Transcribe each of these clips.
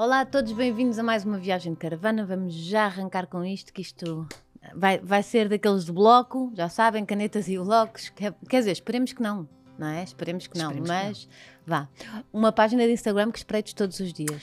Olá a todos, bem-vindos a mais uma viagem de caravana. Vamos já arrancar com isto, que isto vai, vai ser daqueles de bloco, já sabem, canetas e blocos. Quer, é, quer dizer, esperemos que não, não é? Esperemos que não, esperemos mas que não. vá. Uma página de Instagram que espreites todos os dias.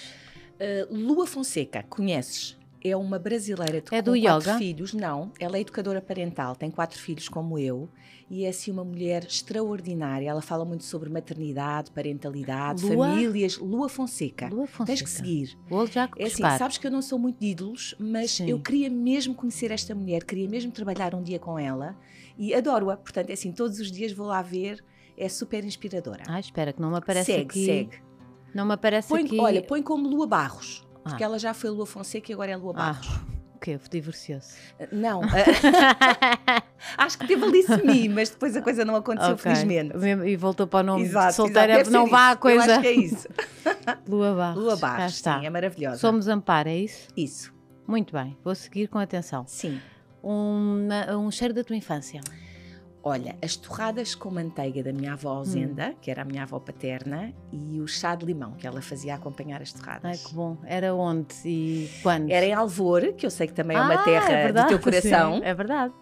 Uh, Lua Fonseca, conheces? é uma brasileira de, é do yoga? quatro filhos, não, ela é educadora parental, tem quatro filhos como eu e é assim uma mulher extraordinária. Ela fala muito sobre maternidade, parentalidade, Lua? famílias, Lua Fonseca. Lua Fonseca. Tens que seguir. Vou já é assim, sabes que eu não sou muito de ídolos, mas Sim. eu queria mesmo conhecer esta mulher, queria mesmo trabalhar um dia com ela e adoro-a. Portanto, é assim, todos os dias vou lá ver, é super inspiradora. Ah, espera que não me aparece segue, aqui. Segue, segue. Não me aparece põe, aqui. Olha, põe como Lua Barros. Porque ah. ela já foi Lua Fonseca e agora é Lua ah, Barros. Ah. O quê? Divorciou-se? Ah, não. Ah, acho que teve ali semi, mas depois a coisa não aconteceu, okay. felizmente. E voltou para o nome exato, de solteira, exato. É, não vá a coisa. Eu acho que é isso. Lua Barros. Lua Barros, Já está. sim, é maravilhosa. Somos Amparo, é isso? Isso. Muito bem, vou seguir com atenção. Sim. Um, um cheiro da tua infância. Olha, as torradas com manteiga da minha avó Zenda, hum. que era a minha avó paterna, e o chá de limão que ela fazia acompanhar as torradas. Ai, que bom. Era onde e quando? Era em Alvor, que eu sei que também é ah, é uma terra é verdade, do teu coração. Sim, é verdade.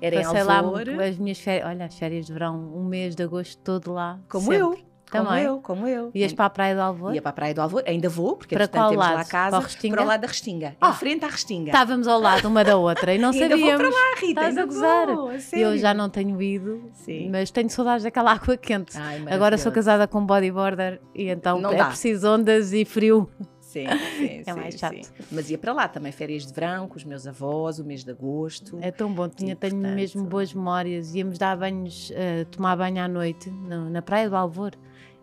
Era Passei em Alvor. lá as minhas férias, olha, as férias de verão, um mês de agosto todo lá. Como sempre. eu. Também. Como eu, como eu. Ias para a Praia do Alvor? Ia para a Praia do Alvor, ainda vou, porque para entretanto temos lado? lá a casa. Para, a para o lado da Restinga, oh. em ah, frente à Restinga. Estávamos ao lado uma da outra e não sabíamos. Ainda vou para lá, Rita, Estás a gozar. Vou, eu já não tenho ido, Sim. mas tenho saudades daquela água quente. Ai, Agora sou casada com um bodyboarder e então não é dá. preciso ondas e frio. Sim, sim, é mais sim, chato. Sim. Mas ia para lá também, férias de verão, com os meus avós, o mês de agosto. É tão bom, tinha, tenho mesmo boas memórias. Íamos dar banhos, uh, tomar banho à noite no, na Praia do Alvor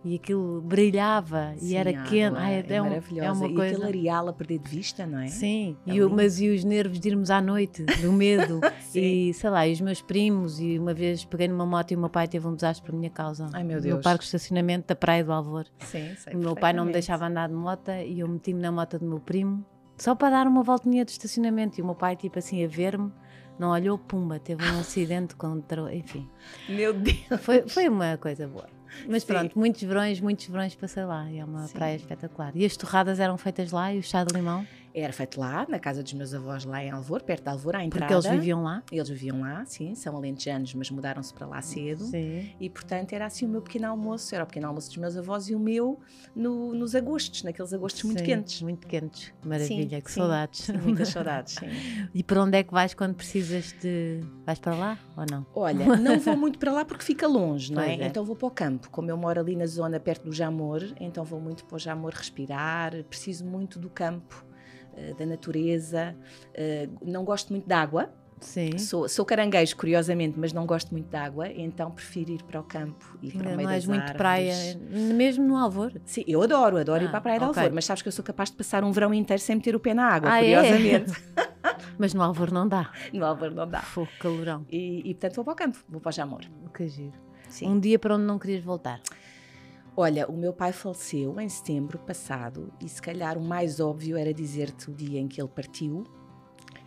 e aquilo brilhava Sim, e era quente. Ai, é, é, um, é uma e aquele areal a perder de vista, não é? Sim, é e o, mas e os nervos de irmos à noite, do medo. e sei lá, e os meus primos, e uma vez peguei numa moto e o meu pai teve um desastre por minha causa. Ai meu Deus. No parque de estacionamento da Praia do Alvor. Sim, sei. O meu pai não me deixava andar de moto e eu meti-me na moto do meu primo só para dar uma voltinha do estacionamento. E o meu pai, tipo assim, a ver-me não olhou, pumba, teve um acidente contra. Enfim. Meu Deus! Foi, foi uma coisa boa. Mas Sim. pronto, muitos verões, muitos verões passei lá. E é uma Sim. praia espetacular. E as torradas eram feitas lá e o chá de limão? Era feito lá, na casa dos meus avós, lá em Alvor, perto de Alvor, à entrada. Porque eles viviam lá? Eles viviam lá, sim, são alentejanos, mas mudaram-se para lá cedo. Sim. E, portanto, era assim o meu pequeno almoço, era o pequeno almoço dos meus avós e o meu no, nos agostos, naqueles agostos sim, muito quentes. muito quentes. Maravilha, sim, que sim, saudades. Sim, muitas saudades, sim. E para onde é que vais quando precisas de... Vais para lá ou não? Olha, não vou muito para lá porque fica longe, não é? é? Então vou para o campo. Como eu moro ali na zona perto do Jamor, então vou muito para o Jamor respirar, preciso muito do campo eh, da natureza. Eh, não gosto muito de água. Sim. Sou, sou caranguejo, curiosamente, mas não gosto muito de água, então prefiro ir para o campo e para o é meio mais das muito árvores. praia, mesmo no Alvor. Sim, eu adoro, adoro ah, ir para a praia de Alvor, mas sabes que eu sou capaz de passar um verão inteiro sem meter o pé na água, ah, é? curiosamente. É? mas no Alvor não dá. No Alvor não dá. Fogo, calorão. E, e portanto vou para o campo, vou para o Jamor. Que giro. Sim. Um dia para onde não querias voltar? Olha, o meu pai faleceu em setembro passado e se calhar o mais óbvio era dizer-te o dia em que ele partiu.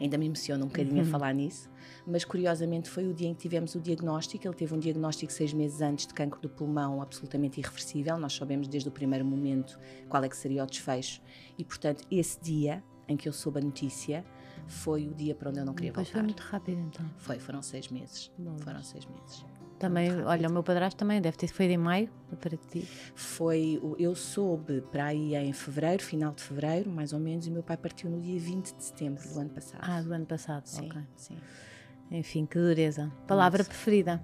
Ainda me emociona um bocadinho uhum. a falar nisso, mas curiosamente foi o dia em que tivemos o diagnóstico. Ele teve um diagnóstico seis meses antes de cancro do pulmão absolutamente irreversível. Nós sabemos desde o primeiro momento qual é que seria o desfecho e, portanto, esse dia em que eu soube a notícia foi o dia para onde eu não queria Depois voltar. Foi muito rápido então. Foi, foram seis meses. Bom. Foram seis meses. Também, olha, o meu padrasto também deve ter foi em maio para ti. Foi, eu soube para aí em fevereiro, final de fevereiro, mais ou menos, e o meu pai partiu no dia 20 de setembro do ano passado. Ah, do ano passado, sim. Okay. sim. Enfim, que dureza. Palavra Nossa. preferida.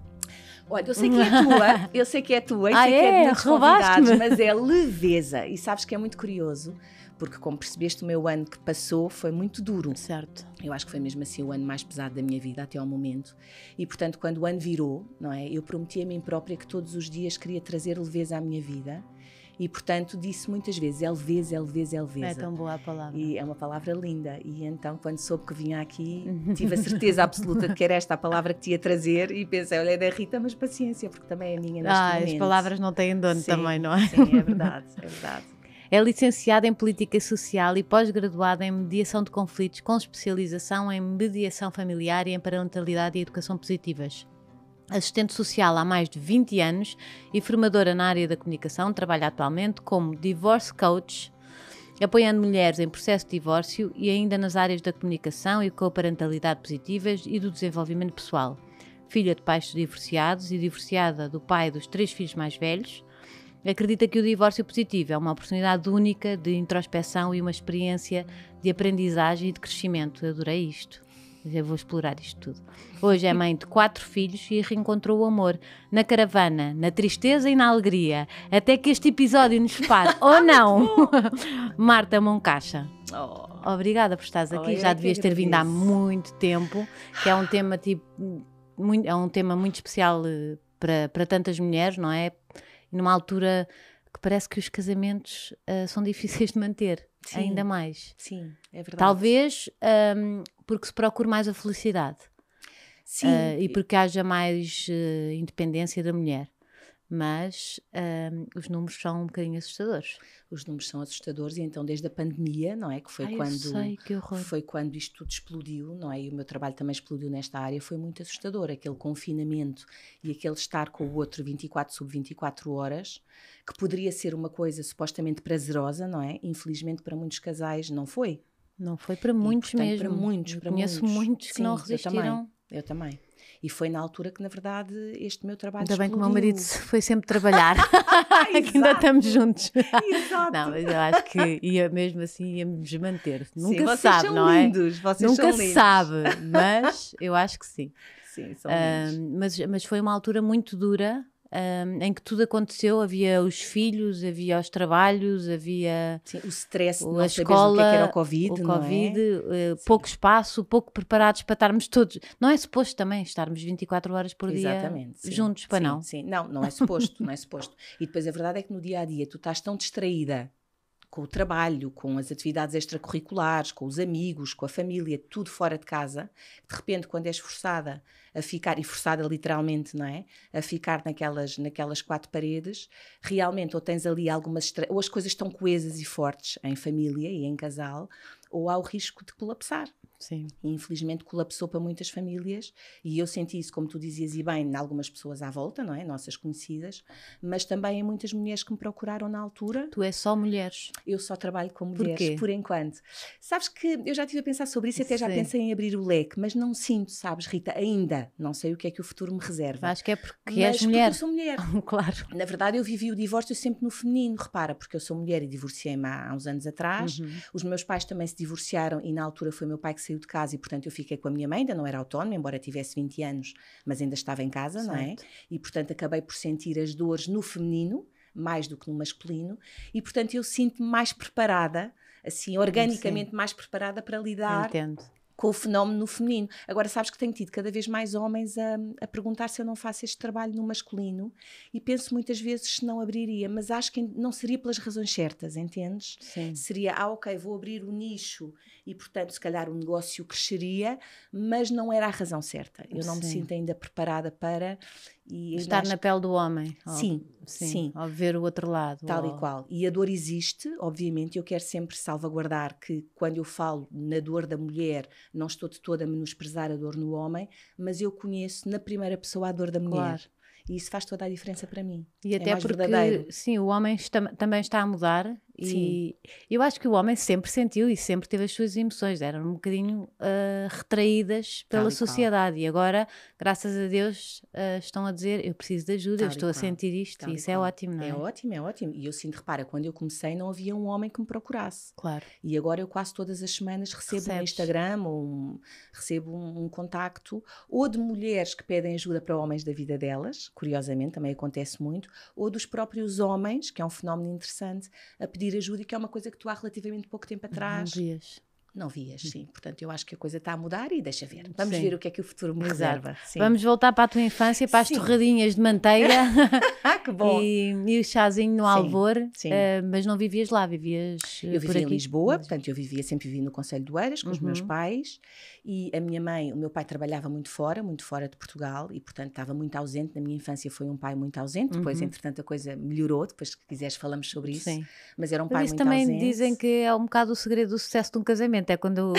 Olha, eu sei que é tua, eu sei que é tua, ah, sei é? que é de muitos mas é leveza. E sabes que é muito curioso porque, como percebeste, o meu ano que passou foi muito duro. Certo. Eu acho que foi mesmo assim o ano mais pesado da minha vida até ao momento. E, portanto, quando o ano virou, não é? Eu prometi a mim própria que todos os dias queria trazer leveza à minha vida. E, portanto, disse muitas vezes, é leveza é elveza, é leveza É tão boa a palavra. E é uma palavra linda. E então, quando soube que vinha aqui, tive a certeza absoluta de que era esta a palavra que te ia trazer e pensei, olha, é da Rita, mas paciência, porque também é minha neste ah, momento. Ah, as palavras não têm dono sim, também, não é? Sim, é verdade, é verdade. É licenciada em Política Social e pós-graduada em Mediação de Conflitos, com especialização em Mediação Familiar e em Parentalidade e Educação Positivas. Assistente social há mais de 20 anos e formadora na área da comunicação, trabalha atualmente como divorce coach, apoiando mulheres em processo de divórcio e ainda nas áreas da comunicação e co-parentalidade positivas e do desenvolvimento pessoal. Filha de pais divorciados e divorciada do pai dos três filhos mais velhos, acredita que o divórcio positivo é uma oportunidade única de introspecção e uma experiência de aprendizagem e de crescimento. Eu adorei isto. Eu vou explorar isto tudo. Hoje é mãe de quatro filhos e reencontrou o amor na caravana, na tristeza e na alegria, até que este episódio nos pare ou não. Marta Moncaixa. Oh. Obrigada por estares aqui. Oh, Já devias ter vindo há muito tempo, que é um tema tipo muito, é um tema muito especial eh, para, para tantas mulheres, não é? numa altura que parece que os casamentos uh, são difíceis de manter, sim, ainda mais. Sim, é verdade. Talvez um, ehm, porque se procure mais a felicidade. Sim. Uh, e porque haja mais uh, independência da mulher mas um, os números são um bocadinho assustadores. Os números são assustadores e então desde a pandemia, não é, que foi Ai, quando sei, que foi quando isto tudo explodiu, não é, e o meu trabalho também explodiu nesta área, foi muito assustador aquele confinamento e aquele estar com o outro 24 sobre 24 horas, que poderia ser uma coisa supostamente prazerosa, não é? Infelizmente para muitos casais não foi. Não foi para muitos e, portanto, mesmo. Para muitos, para conheço muitos, muitos que Sim, não resistiram. Eu também. Eu também. E foi na altura que, na verdade, este meu trabalho Ainda explodiu. bem que o meu marido foi sempre trabalhar, que ainda estamos juntos. Exato. Não, mas eu acho que ia mesmo assim, íamos manter. Nunca sim, vocês sabe, são não é? Lindos, vocês Nunca são lindos. sabe, mas eu acho que sim. Sim, são lindos. Uh, mas, mas foi uma altura muito dura um, em que tudo aconteceu, havia os filhos, havia os trabalhos, havia Sim, o stress, a escola, o que, é que, era o Covid, o é? COVID é? pouco espaço, pouco preparados para estarmos todos. Não é suposto também estarmos 24 horas por Exatamente, dia sim. juntos para sim, não. Sim, não, não é suposto, não é suposto. E depois a verdade é que no dia a dia tu estás tão distraída com o trabalho, com as atividades extracurriculares, com os amigos, com a família, tudo fora de casa, de repente, quando és forçada a ficar, e forçada literalmente, não é? A ficar naquelas, naquelas quatro paredes, realmente ou tens ali algumas. ou as coisas estão coesas e fortes em família e em casal, ou há o risco de colapsar. Sim. E, infelizmente colapsou para muitas famílias e eu senti isso, como tu dizias, e bem, em algumas pessoas à volta, não é? Nossas conhecidas, mas também em muitas mulheres que me procuraram na altura. Tu és só mulheres? Eu só trabalho com mulheres, Porquê? por enquanto. Sabes que eu já estive a pensar sobre isso, até já pensei em abrir o leque, mas não sinto, sabes, Rita, ainda. Não sei o que é que o futuro me reserva. Acho que é porque mas és mulher. Porque eu sou mulher. claro. Na verdade, eu vivi o divórcio sempre no feminino, repara, porque eu sou mulher e divorciei-me há uns anos atrás. Uhum. Os meus pais também se divorciaram e na altura foi meu pai que saiu de casa e, portanto, eu fiquei com a minha mãe, ainda não era autónoma, embora tivesse 20 anos, mas ainda estava em casa, certo. não é? E, portanto, acabei por sentir as dores no feminino, mais do que no masculino, e, portanto, eu sinto-me mais preparada, assim, organicamente Sim. mais preparada para lidar Entendo com o fenómeno feminino. Agora, sabes que tenho tido cada vez mais homens a, a perguntar se eu não faço este trabalho no masculino e penso muitas vezes se não abriria, mas acho que não seria pelas razões certas, entendes? Sim. Seria, ah, ok, vou abrir o nicho e, portanto, se calhar o negócio cresceria, mas não era a razão certa. Eu não Sim. me sinto ainda preparada para e Estar na pele do homem. Sim, ao, sim, sim. Ao ver o outro lado. Tal e qual. E a dor existe, obviamente, eu quero sempre salvaguardar que quando eu falo na dor da mulher, não estou de toda a menosprezar a dor no homem, mas eu conheço na primeira pessoa a dor da mulher. Claro. E isso faz toda a diferença para mim. E é até é porque, verdadeiro. sim, o homem está, também está a mudar e Sim. eu acho que o homem sempre sentiu e sempre teve as suas emoções, eram um bocadinho uh, retraídas pela sociedade. E, e agora, graças a Deus, uh, estão a dizer: Eu preciso de ajuda, eu estou a sentir isto. isso é ótimo, não é? É ótimo, é ótimo. E eu sinto, repara, quando eu comecei, não havia um homem que me procurasse. Claro. E agora eu quase todas as semanas recebo Recebes. Instagram ou um, recebo um, um contacto ou de mulheres que pedem ajuda para homens da vida delas, curiosamente, também acontece muito, ou dos próprios homens, que é um fenómeno interessante, a pedir pedir ajuda, que é uma coisa que tu há relativamente pouco tempo atrás. Não vias, hum. sim. Portanto, eu acho que a coisa está a mudar e deixa ver. Vamos sim. ver o que é que o futuro me reserva. Vamos voltar para a tua infância, para as torradinhas de manteiga. ah, que bom! E, e o chazinho no sim. alvor. Sim. Uh, mas não vivias lá, vivias eh, Eu vivia em Lisboa, mas... portanto, eu vivia, sempre vivi no Conselho do Eiras com uhum. os meus uhum. pais. E a minha mãe, o meu pai trabalhava muito fora, muito fora de Portugal. E, portanto, estava muito ausente. Na minha infância foi um pai muito ausente. Uhum. Depois, entretanto, a coisa melhorou. Depois, se quiseres, falamos sobre isso. Mas era um mas pai muito ausente. Mas também dizem que é um bocado o segredo do sucesso de um casamento é quando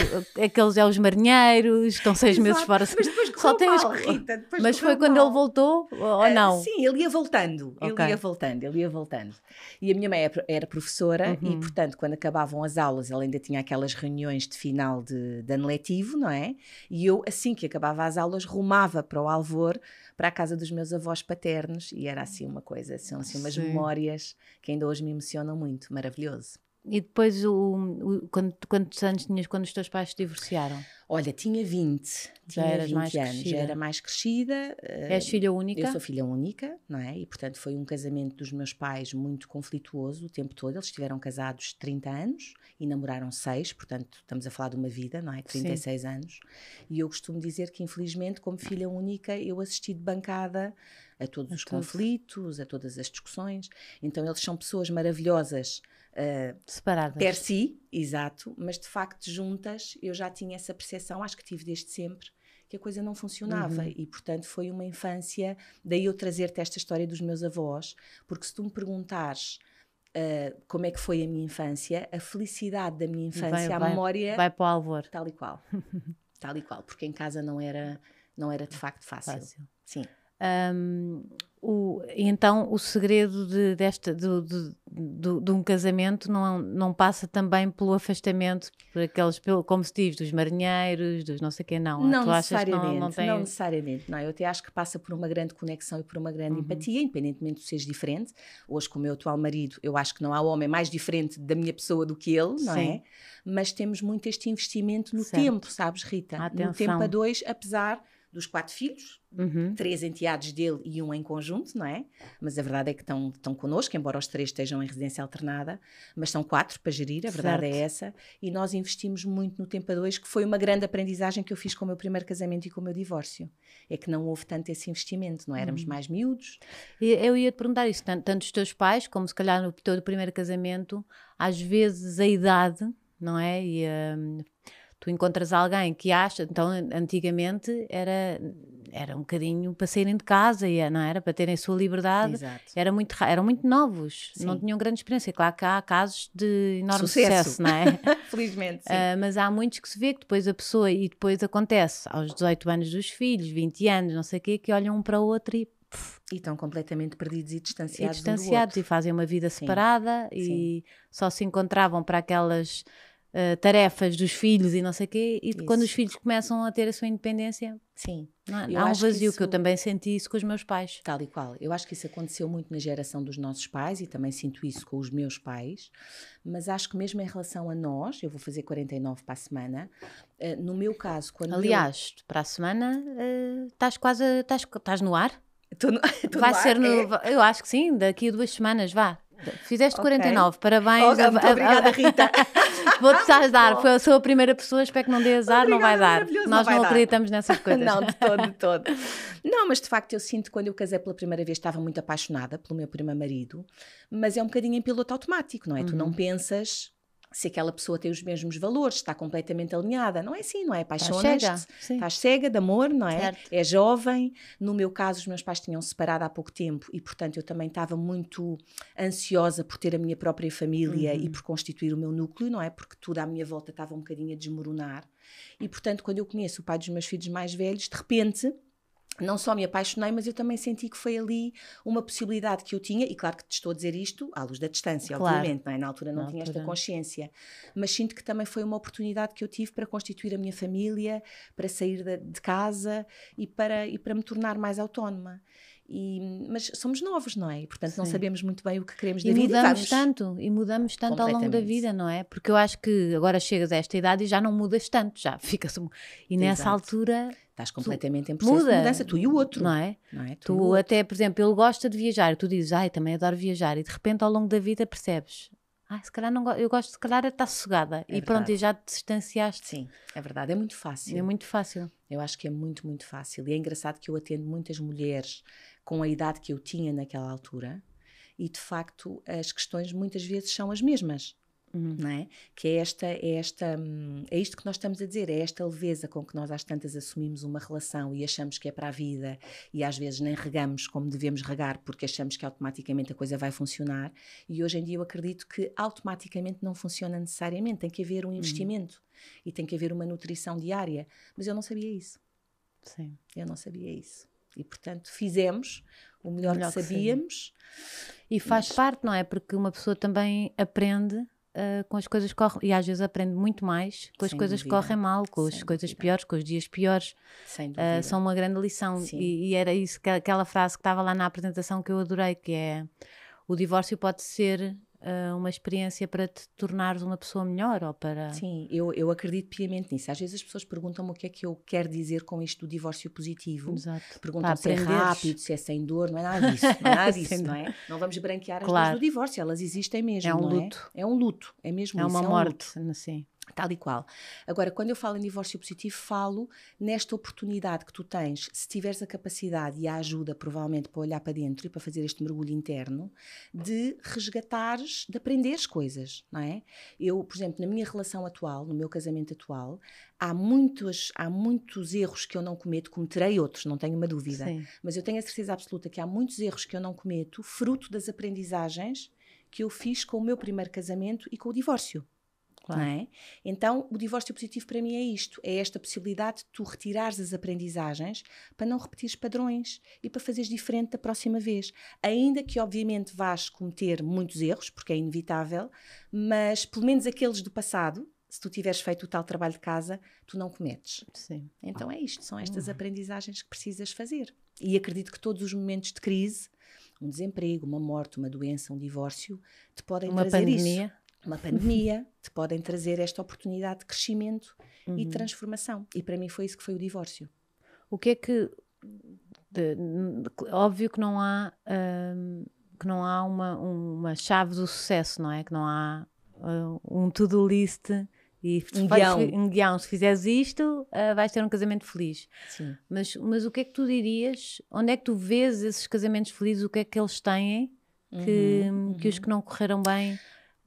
aqueles é, é os marinheiros, estão seis Exato. meses fora. Mas depois só tem mal, as... Rita, Mas foi mal. quando ele voltou ou ah, não? Uh, sim, ele ia voltando, okay. ele ia voltando, ele ia voltando. E a minha mãe é era professora uhum. e, portanto, quando acabavam as aulas, ela ainda tinha aquelas reuniões de final de, de ano letivo, não é? E eu, assim que acabava as aulas, rumava para o Alvor, para a casa dos meus avós paternos, e era assim uma coisa, são assim umas sim. memórias que ainda hoje me emocionam muito, maravilhoso. E depois, o, o, quando, quantos anos tinhas quando os teus pais se divorciaram? Olha, tinha 20. Já eras 20 mais anos, crescida. Já era mais crescida. Eh, És filha única? Eu sou filha única, não é? E, portanto, foi um casamento dos meus pais muito conflituoso o tempo todo. Eles estiveram casados 30 anos e namoraram 6, portanto, estamos a falar de uma vida, não é? 36 Sim. anos. E eu costumo dizer que, infelizmente, como filha única, eu assisti de bancada a todos a os conflitos, a todas as discussões. Então, eles são pessoas maravilhosas uh, separadas. Per si, exato, mas de facto juntas eu já tinha essa percepção, acho que tive desde sempre, que a coisa não funcionava uhum. e portanto foi uma infância, daí eu trazer-te esta história dos meus avós, porque se tu me perguntares Uh, como é que foi a minha infância, a felicidade da minha infância, vai, a vai, memória. Vai para o alvor. Tal e qual. tal e qual, porque em casa não era, não era de facto fácil. fácil. Sim. Um, o, então o segredo de, desta, do, do, do, de um casamento não, não passa também pelo afastamento, por aqueles, pelo, como se diz, dos marinheiros, dos não sei quem, não. É? Não tu necessariamente, não, não, tem... não, necessariamente, não. É? Eu até acho que passa por uma grande conexão e por uma grande uhum. empatia, independentemente de seres diferente. Hoje, com o meu atual marido, eu acho que não há homem mais diferente da minha pessoa do que ele, não é? Sim. é? Mas temos muito este investimento no certo. tempo, sabes, Rita? Atenção. No tempo a dois, apesar dos quatro filhos, uhum. três enteados dele e um em conjunto, não é? Mas a verdade é que estão, estão connosco, embora os três estejam em residência alternada, mas são quatro para gerir, a verdade é certo. é essa. E nós investimos muito no tempo a dois, que foi uma grande aprendizagem que eu fiz com o meu primeiro casamento e com o meu divórcio. É que não houve tanto esse investimento, não é? éramos uhum. mais miúdos. Eu ia te perguntar isso, tanto, tanto os teus pais, como se calhar no teu primeiro casamento, às vezes a idade, não é? E hum, tu encontras alguém que acha, então antigamente era era um bocadinho para saírem de casa e é, não era para terem a sua liberdade. Exato. Era muito eram muito novos, sim. não tinham grande experiência. Claro que há casos de enorme sucesso, sucesso não é? Felizmente, sim. Uh, mas há muitos que se vê que depois a pessoa e depois acontece aos 18 anos dos filhos, 20 anos, não sei o quê, que olham um para o outro e e estão completamente perdidos e distanciados. E distanciados um e fazem uma vida separada sim. e só se encontravam para aquelas uh, tarefas dos filhos e não sei o quê, e isso. quando os filhos começam a ter a sua independência. Sim. Não, é? há um vazio, que, isso... que, eu também senti isso com os meus pais. Tal e qual. Eu acho que isso aconteceu muito na geração dos nossos pais e também sinto isso com os meus pais, mas acho que mesmo em relação a nós, eu vou fazer 49 para a semana, uh, no meu caso, quando. Aliás, eu... para a semana uh, estás quase. Estás, estás no ar? Tô no, tô vai no ar, ser no. É? Eu acho que sim, daqui a duas semanas, vá. Fizeste okay. 49, parabéns. Oh, muito a, obrigada, Rita. Vou-te estás dar, foi a sua primeira pessoa, espero que não dê azar, obrigada, não vai dar. Nós não, não acreditamos dar. nessas coisas. não, de todo, de todo. Não, mas de facto eu sinto que quando eu casei pela primeira vez estava muito apaixonada pelo meu primeiro marido, mas é um bocadinho em piloto automático, não é? Uhum. Tu não uhum. pensas se aquela pessoa tem os mesmos valores, está completamente alinhada. Não é assim, não é? Apaixonas-te, tá estás cega de amor, não é? Certo. É jovem. No meu caso, os meus pais tinham separado há pouco tempo e, portanto, eu também estava muito ansiosa por ter a minha própria família uhum. e por constituir o meu núcleo, não é? Porque tudo à minha volta estava um bocadinho a desmoronar. E, portanto, quando eu conheço o pai dos meus filhos mais velhos, de repente não só me apaixonei, mas eu também senti que foi ali uma possibilidade que eu tinha, e claro que te estou a dizer isto à luz da distância, claro. obviamente, não é? na altura não na tinha altura. esta consciência, mas sinto que também foi uma oportunidade que eu tive para constituir a minha família, para sair de, de casa e para, e para me tornar mais autónoma. E, mas somos novos, não é? E, portanto, Sim. não sabemos muito bem o que queremos da e vida. Mudamos e tanto, e mudamos tanto ao longo da vida, não é? Porque eu acho que agora chegas a esta idade e já não mudas tanto, já fica E nessa altura. Estás completamente em processo muda, de mudança, tu e o outro. Não é? Não é? Tu, tu até, por exemplo, ele gosta de viajar, tu dizes, ai, também adoro viajar, e de repente ao longo da vida percebes, ah, se calhar não go eu gosto, se calhar está sossegada. É e verdade. pronto, e já te distanciaste. Sim, é verdade, é muito fácil. É muito fácil. Eu acho que é muito, muito fácil. E é engraçado que eu atendo muitas mulheres com a idade que eu tinha naquela altura, e de facto as questões muitas vezes são as mesmas. Uhum. Não é? Que é, esta, é, esta, hum, é isto que nós estamos a dizer, é esta leveza com que nós às tantas assumimos uma relação e achamos que é para a vida e às vezes nem regamos como devemos regar porque achamos que automaticamente a coisa vai funcionar e hoje em dia eu acredito que automaticamente não funciona necessariamente, tem que haver um uhum. investimento uhum. e tem que haver uma nutrição diária, mas eu não sabia isso. Sim. Eu não sabia isso. E, portanto, fizemos o melhor, melhor que, sabíamos. Que E faz Mas... parte, não é? Porque uma pessoa também aprende uh, com as coisas que correm, e às vezes aprende muito mais com as Sem coisas que correm mal, com Sem as coisas dúvida. piores, com os dias piores. Uh, são uma grande lição. E, e, era isso, que, aquela frase que estava lá na apresentação que eu adorei, que é o divórcio pode ser ah, uma experiência para te tornares uma pessoa melhor ou para. Sim, eu, eu acredito piamente nisso. Às vezes as pessoas perguntam-me o que é que eu quero dizer com isto do divórcio positivo. Exato. Perguntam se é rápido, se é sem dor, não é nada disso. Não é nada disso, não é? Não vamos branquear as claro. dores do divórcio, elas existem mesmo. É um é? luto. É? é? um luto, é mesmo é isso. Uma é uma morte, sim. Tal e qual. Agora, quando eu falo em divórcio positivo, falo nesta oportunidade que tu tens, se tiveres a capacidade e a ajuda, provavelmente, para olhar para dentro e para fazer este mergulho interno, de resgatares, de aprenderes coisas, não é? Eu, por exemplo, na minha relação atual, no meu casamento atual, há muitos, há muitos erros que eu não cometo, cometerei outros, não tenho uma dúvida, Sim. mas eu tenho a certeza absoluta que há muitos erros que eu não cometo, fruto das aprendizagens que eu fiz com o meu primeiro casamento e com o divórcio. Claro. É? Então, o divórcio positivo para mim é isto: é esta possibilidade de tu retirares as aprendizagens para não repetires padrões e para fazeres diferente da próxima vez. Ainda que, obviamente, vás cometer muitos erros, porque é inevitável, mas pelo menos aqueles do passado, se tu tiveres feito o tal trabalho de casa, tu não cometes. Sim. Então é isto, são estas hum. aprendizagens que precisas fazer. E acredito que todos os momentos de crise, um desemprego, uma morte, uma doença, um divórcio, te podem uma trazer pandemia. isso uma uhum. pandemia te podem trazer esta oportunidade de crescimento uhum. e transformação. E para mim foi isso que foi o divórcio. O que é que. De, de, óbvio que não há. Hum, que não há uma, uma chave do sucesso, não é? Que não há uh, um to-do list e um guião. um guião. Se fizeres isto, uh, vais ter um casamento feliz. Sim. Mas, mas o que é que tu dirias? Onde é que tu vês esses casamentos felizes? O que é que eles têm que, uhum, uhum. que os uhum. que não correram bem?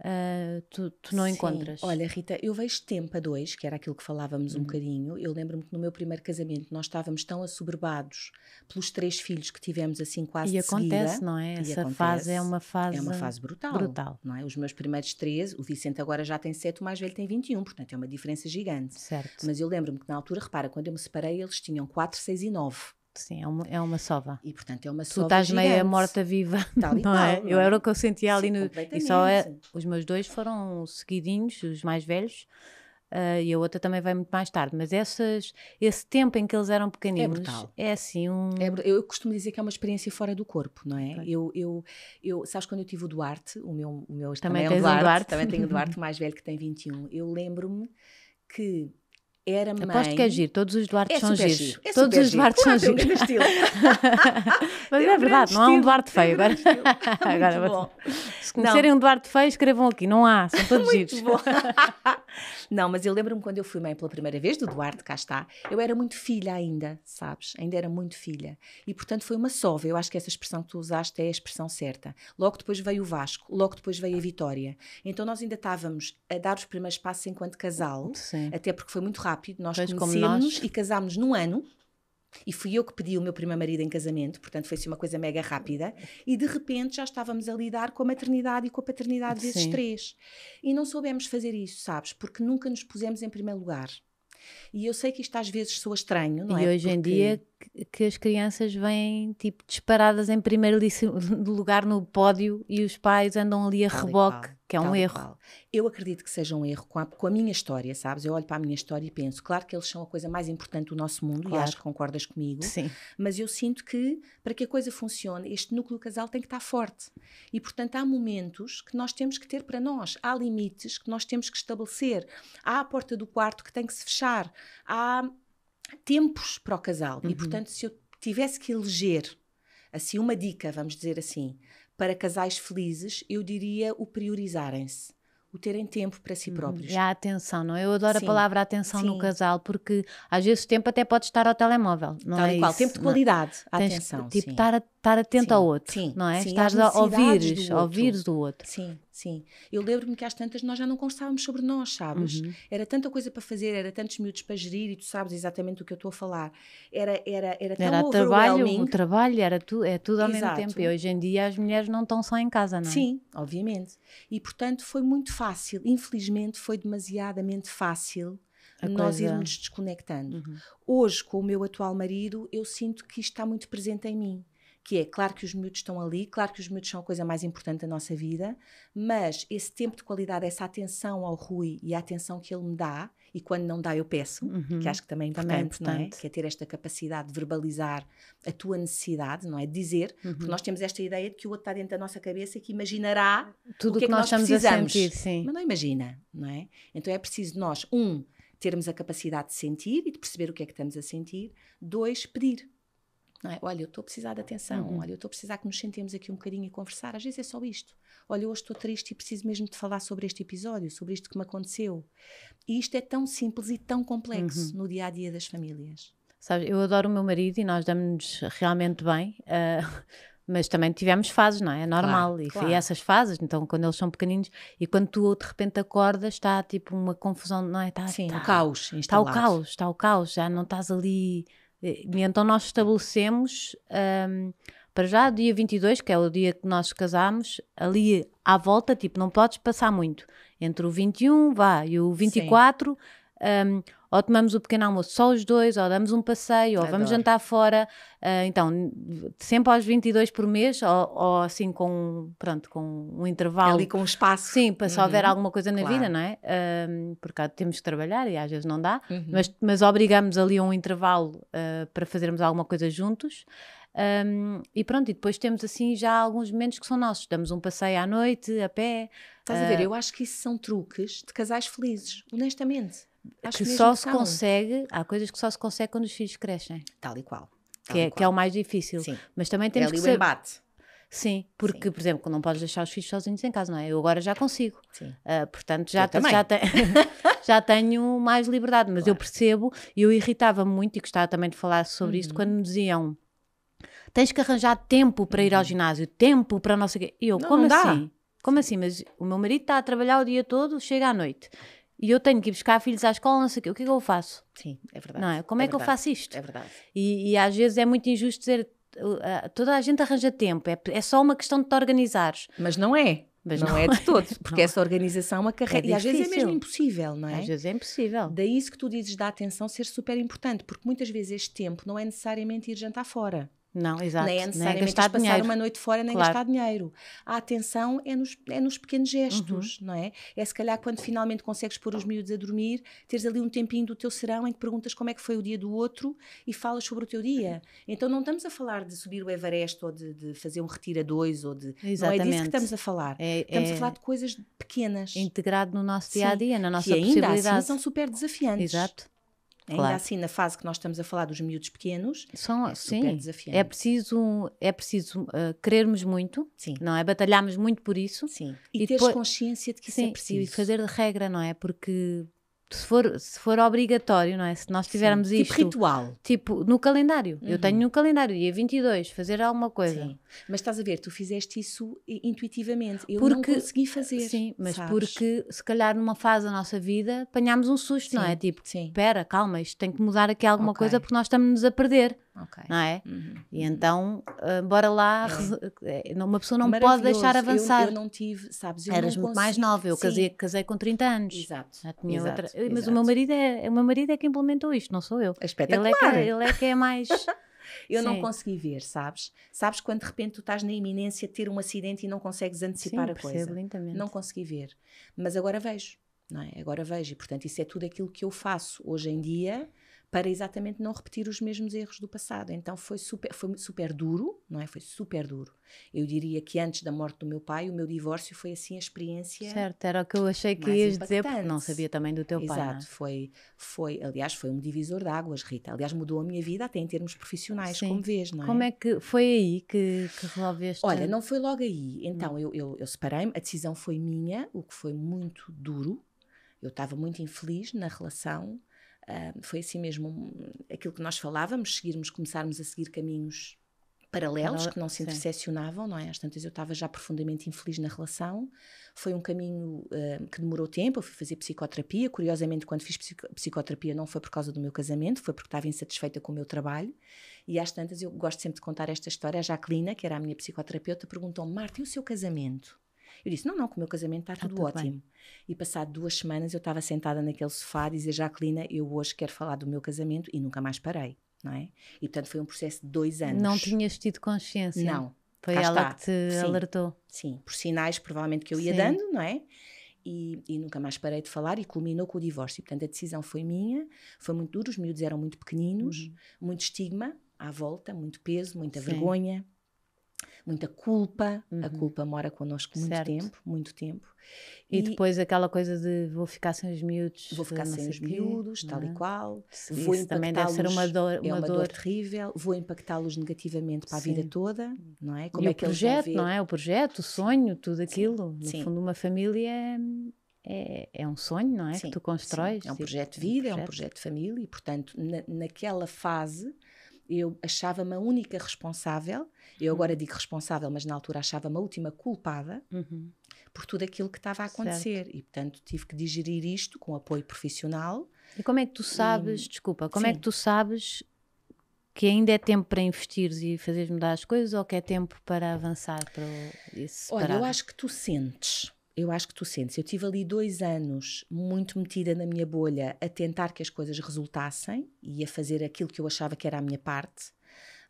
Uh, tu, tu, não Sim. encontras. Olha, Rita, eu vejo tempo a dois, que era aquilo que falávamos uhum. um bocadinho. Eu lembro-me que no meu primeiro casamento nós estávamos tão assoberbados pelos três filhos que tivemos assim quase E acontece, seguida. não é? E Essa acontece. fase é uma fase. É uma fase brutal. Brutal. Não é? Os meus primeiros três, o Vicente agora já tem sete, o mais velho tem 21, portanto é uma diferença gigante. Certo. Mas eu lembro-me que na altura, repara, quando eu me separei, eles tinham quatro, seis e nove. Sim, é uma, é uma sova. E portanto é uma tu sova. Tu estás meia morta-viva. Não, é? Eu é? era o que eu sentia ali Sim, no. E só é, os meus dois foram seguidinhos, os mais velhos. Uh, e a outra também vai muito mais tarde, mas essas, esse tempo em que eles eram pequeninos é, brutal. é assim um. É, eu costumo dizer que é uma experiência fora do corpo, não é? Eu, eu, eu, sabes quando eu tive o Duarte, o meu, o meu também, também é o Duarte, um Duarte, também tenho o Duarte mais velho que tem 21, eu lembro-me que era mãe. Aposto que é giro, todos os Duarte é são giros. Giro. É todos os Duarte são é giros. Mas é verdade, não há um Duarte feio. Agora, agora bom. se conhecerem não. um Duarte feio, escrevam aqui, não há, são todos giros. não, mas eu lembro-me quando eu fui mãe pela primeira vez do Duarte, cá está, eu era muito filha ainda, sabes? Ainda era muito filha. E portanto foi uma sova. Eu acho que essa expressão que tu usaste é a expressão certa. Logo depois veio o Vasco, logo depois veio a Vitória. Então nós ainda estávamos a dar os primeiros passos enquanto casal, Sim. até porque foi muito rápido rápido. Nós pois conhecemos nós. e casámos num ano. E fui eu que pedi o meu primeiro marido em casamento, portanto foi se assim uma coisa mega rápida. E de repente já estávamos a lidar com a maternidade e com a paternidade Sim. vezes três. E não soubemos fazer isso, sabes? Porque nunca nos pusemos em primeiro lugar. E eu sei que isto às vezes soa estranho, não e é? E hoje Porque... em dia que, as crianças vêm tipo disparadas em primeiro lugar no pódio e os pais andam ali a Tal reboque, que é um erro. Qual. Eu acredito que seja um erro com a, com a, minha história, sabes? Eu olho para a minha história e penso, claro que eles são a coisa mais importante do nosso mundo claro. e acho que concordas comigo, Sim. mas eu sinto que para que a coisa funcione, este núcleo casal tem que estar forte. E portanto há momentos que nós temos que ter para nós, há limites que nós temos que estabelecer, há a porta do quarto que tem que se fechar, há tempos para o casal. Uhum. E, portanto, se eu tivesse que eleger, assim, uma dica, vamos dizer assim, para casais felizes, eu diria o priorizarem-se o terem tempo para si uhum. próprios. E a atenção, não? É? Eu adoro Sim. a palavra atenção Sim. no casal, porque às vezes o tempo até pode estar ao telemóvel. Não Tal é qual, isso. tempo de é? qualidade, não. atenção. Tens, tipo, Sim. estar estar atento sim, ao outro, sim, não é? Sim, Estás a ouvir, ouvires o outro. Sim, sim. Eu lembro-me que às tantas nós já não conversávamos sobre nós, sabes? Uhum. Era tanta coisa para fazer, era tantos miúdos para gerir e tu sabes exatamente o que eu estou a falar. Era, era, era tão era trabalho, o trabalho era tu, é tudo ao Exato. mesmo tempo. E hoje em dia as mulheres não estão só em casa, não é? Sim, obviamente. E portanto foi muito fácil, infelizmente foi demasiadamente fácil a nós coisa... irmos desconectando. Uhum. Hoje, com o meu atual marido, eu sinto que isto está muito presente em mim que é, claro que os miúdos estão ali, claro que os miúdos são a coisa mais importante da nossa vida, mas esse tempo de qualidade, essa atenção ao Rui e a atenção que ele me dá, e quando não dá eu peço, uhum. que acho que também é importante, é importante. não é? Que é ter esta capacidade de verbalizar a tua necessidade, não é? De dizer, uhum. porque nós temos esta ideia de que o outro está dentro da nossa cabeça e que imaginará tudo o que, é que é que nós, nós precisamos. Sentir, sim. Mas não imagina, não é? Então é preciso nós, um, termos a capacidade de sentir e de perceber o que é que estamos a sentir, dois, pedir. É? Olha, eu estou a precisar de atenção, uhum. olha, eu estou a precisar que nos sentemos aqui um bocadinho e conversar, às vezes é só isto. Olha, hoje estou triste e preciso mesmo de falar sobre este episódio, sobre isto que me aconteceu. E isto é tão simples e tão complexo uhum. no dia a dia das famílias. Sabes, eu adoro o meu marido e nós damos-nos realmente bem. Uh, mas também tivemos fases, não é? É normal. Claro, e claro. essas fases, então, quando eles são pequeninos e quando tu de repente acordas, está tipo uma confusão, não é? Está, Sim, está, o caos. Está o caos, está o caos, já não estás ali e então nós estabelecemos, um, para já, dia 22, que é o dia que nós casamos, ali à volta, tipo, não podes passar muito. Entre o 21, vá, e o 24, Sim um, ou tomamos o pequeno almoço só os dois, ou damos um passeio, ou Adoro. vamos jantar fora. Uh, então, sempre aos 22 por mês, ou, ou, assim com, pronto, com um intervalo. Ali com um espaço. Sim, para se uhum. houver alguma coisa na claro. vida, não é? porque temos que trabalhar e às vezes não dá, uhum. mas, mas obrigamos ali a um intervalo uh, para fazermos alguma coisa juntos. Um, e pronto, e depois temos assim já alguns momentos que são nossos. Damos um passeio à noite, a pé. Estás uh... a ver? Ah, Eu acho que isso são truques de casais felizes, honestamente. Acho que só que se consegue, há coisas que só se consegue quando os filhos crescem. Tal e qual. Tal é que, é, qual. que é o mais difícil. Sim. Mas também é temos é ali que. O embate. Sim, porque, Sim. por exemplo, não podes deixar os filhos sozinhos em casa, não é? Eu agora já consigo. Uh, portanto, já, já, te, já, tenho mais liberdade. Mas claro. eu percebo, e eu irritava-me muito, e gostava também de falar sobre uhum. isto, quando me diziam tens que arranjar tempo para ir ao uhum. ginásio, tempo para a nossa. E eu, não, como não assim? Como assim? Mas o meu marido está a trabalhar o dia todo, chega à noite e eu tenho que ir buscar filhos à escola, não sei o quê, o que é que eu faço? Sim, é verdade. Não é? Como é, é que eu faço isto? É verdade. E, e, às vezes é muito injusto dizer, eh, eh, toda a gente arranja tempo, é, é só uma questão de te organizares. Mas não é. Mas não, não é de é. todos porque não. É. essa organização é acarreta. É e às vezes é mesmo impossível, não é? Às vezes é impossível. Daí isso que tu dizes da atenção ser super importante, porque muitas vezes este tempo não é necessariamente ir jantar fora. Não, é exato. Nem é necessariamente nem passar dinheiro. uma noite fora nem claro. gastar dinheiro. A atenção é nos, é nos pequenos gestos, uhum. não é? É se calhar quando finalmente consegues pôr os miúdos a dormir, teres ali um tempinho do teu serão em que perguntas como é que foi o dia do outro e falas sobre o teu dia. Então não estamos a falar de subir o Everest ou de, de fazer um retiro a dois ou de. Exatamente. Não é disso que estamos a falar. É, estamos é a falar de coisas pequenas. Integrado no nosso dia a dia, na nossa que ainda assim possibilidade. Assim são super desafiantes. Exato. Claro. Ainda assim, na fase que nós estamos a falar dos miúdos pequenos, São, é sim, desafiante. É preciso, é preciso uh, querermos muito, sim. não é? Batalharmos muito por isso. Sim. E, e teres depois, consciência de que sim, isso é preciso. E fazer de regra, não é? Porque se for, se for obrigatório, não é? Se nós tivermos Sim. Tipo isto. Tipo ritual. Tipo, no calendário. Uhum. Eu tenho no calendário, dia 22, fazer alguma coisa. Sim. Mas estás a ver, tu fizeste isso intuitivamente. Eu porque, não consegui fazer. Sim, mas sabes? porque se calhar numa fase da nossa vida apanhámos um susto, sim. não é? Tipo, espera, calma, isto tem que mudar aqui alguma okay. coisa porque nós estamos-nos a perder. Okay. Não é? Uhum. E então, uh, bora lá, é. é uma pessoa não pode deixar avançar. Eu, eu não tive, sabes, eu Eras muito mais nova, eu casei, casei com 30 anos. Exato. Já tinha exato, outra. Eh, mas o meu marido é, o meu marido é que implementou isto, não sou eu. É ele é que, é, ele é, que é mais Eu Sim. não consegui ver, sabes? Sabes quando de repente tu estás na iminência de ter um acidente e não consegues antecipar Sim, a coisa? Lentamente. Não consegui ver. Mas agora vejo, não é? Agora vejo. E portanto, isso é tudo aquilo que eu faço hoje em dia para exatamente não repetir os mesmos erros do passado. Então foi super, foi super duro, não é? Foi super duro. Eu diria que antes da morte do meu pai, o meu divórcio foi assim a experiência. Certo, era o que eu achei que ias dizer, porque não sabia também do teu Exato, pai. É? Exato, foi, foi, aliás, foi um divisor de águas, Rita. Aliás, mudou a minha vida até em termos profissionais, Sim. como vês, não é? Como é que foi aí que, que resolveste? Olha, não foi logo aí. Então hum. eu, eu, eu separei-me, a decisão foi minha, o que foi muito duro. Eu estava muito infeliz na relação foi assim mesmo aquilo que nós falávamos, seguirmos, começarmos a seguir caminhos paralelos que não se interseccionavam, não é? Às tantas eu estava já profundamente infeliz na relação. Foi um caminho uh, que demorou tempo, eu fui fazer psicoterapia. Curiosamente, quando fiz psicoterapia não foi por causa do meu casamento, foi porque estava insatisfeita com o meu trabalho. E às tantas eu gosto sempre de contar esta história. A Jacqueline, que era a minha psicoterapeuta, perguntou-me, Marta, e o seu casamento? Eu disse: não, não, o meu casamento está, está tudo, tudo, ótimo. Bem. E passado duas semanas eu estava sentada naquele sofá a dizer: Jacqueline, eu hoje quero falar do meu casamento e nunca mais parei, não é? E portanto foi um processo de dois anos. Não tinhas tido consciência? Não. Foi Cá ela está. que te sim, alertou? Sim, por sinais provavelmente que eu ia sim. dando, não é? E, e, nunca mais parei de falar e culminou com o divórcio. E, portanto, a decisão foi minha, foi muito duro, os miúdos eram muito pequeninos, uhum. muito estigma à volta, muito peso, muita Sim. vergonha muita culpa, uhum. a culpa mora connosco muito certo. tempo, muito tempo. E, e, depois aquela coisa de vou ficar sem os miúdos. Vou ficar sem os miúdos, tal é? e qual. vou impactá também deve ser uma dor, é uma é uma dor, dor terrível. Vou impactá-los negativamente para Sim. a vida toda, não é? Como e é o que projeto, não é? O projeto, o sonho, tudo aquilo. Sim. No fundo, uma família é... É, um sonho, não é? Sim, que tu constróis. Sim. É um projeto de é vida, é um projeto, é um projeto de família e, portanto, na, naquela fase eu achava-me a única responsável, eu uhum. agora digo responsável, mas na altura achava-me a última culpada uhum. por tudo aquilo que estava a acontecer. Certo. E, portanto, tive que digerir isto com apoio profissional. E como é que tu sabes, e... desculpa, como é Sim. é que tu sabes que ainda é tempo para investir e fazeres mudar as coisas ou que é tempo para avançar para isso? Olha, eu acho que tu sentes eu acho que tu sentes. Eu tive ali dois anos muito metida na minha bolha a tentar que as coisas resultassem e a fazer aquilo que eu achava que era a minha parte,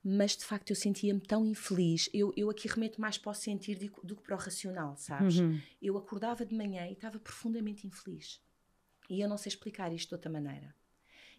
mas de facto eu sentia-me tão infeliz. Eu, eu aqui remeto mais para o sentir do que para o racional, sabes? Uhum. Eu acordava de manhã e estava profundamente infeliz. E eu não sei explicar isto de outra maneira.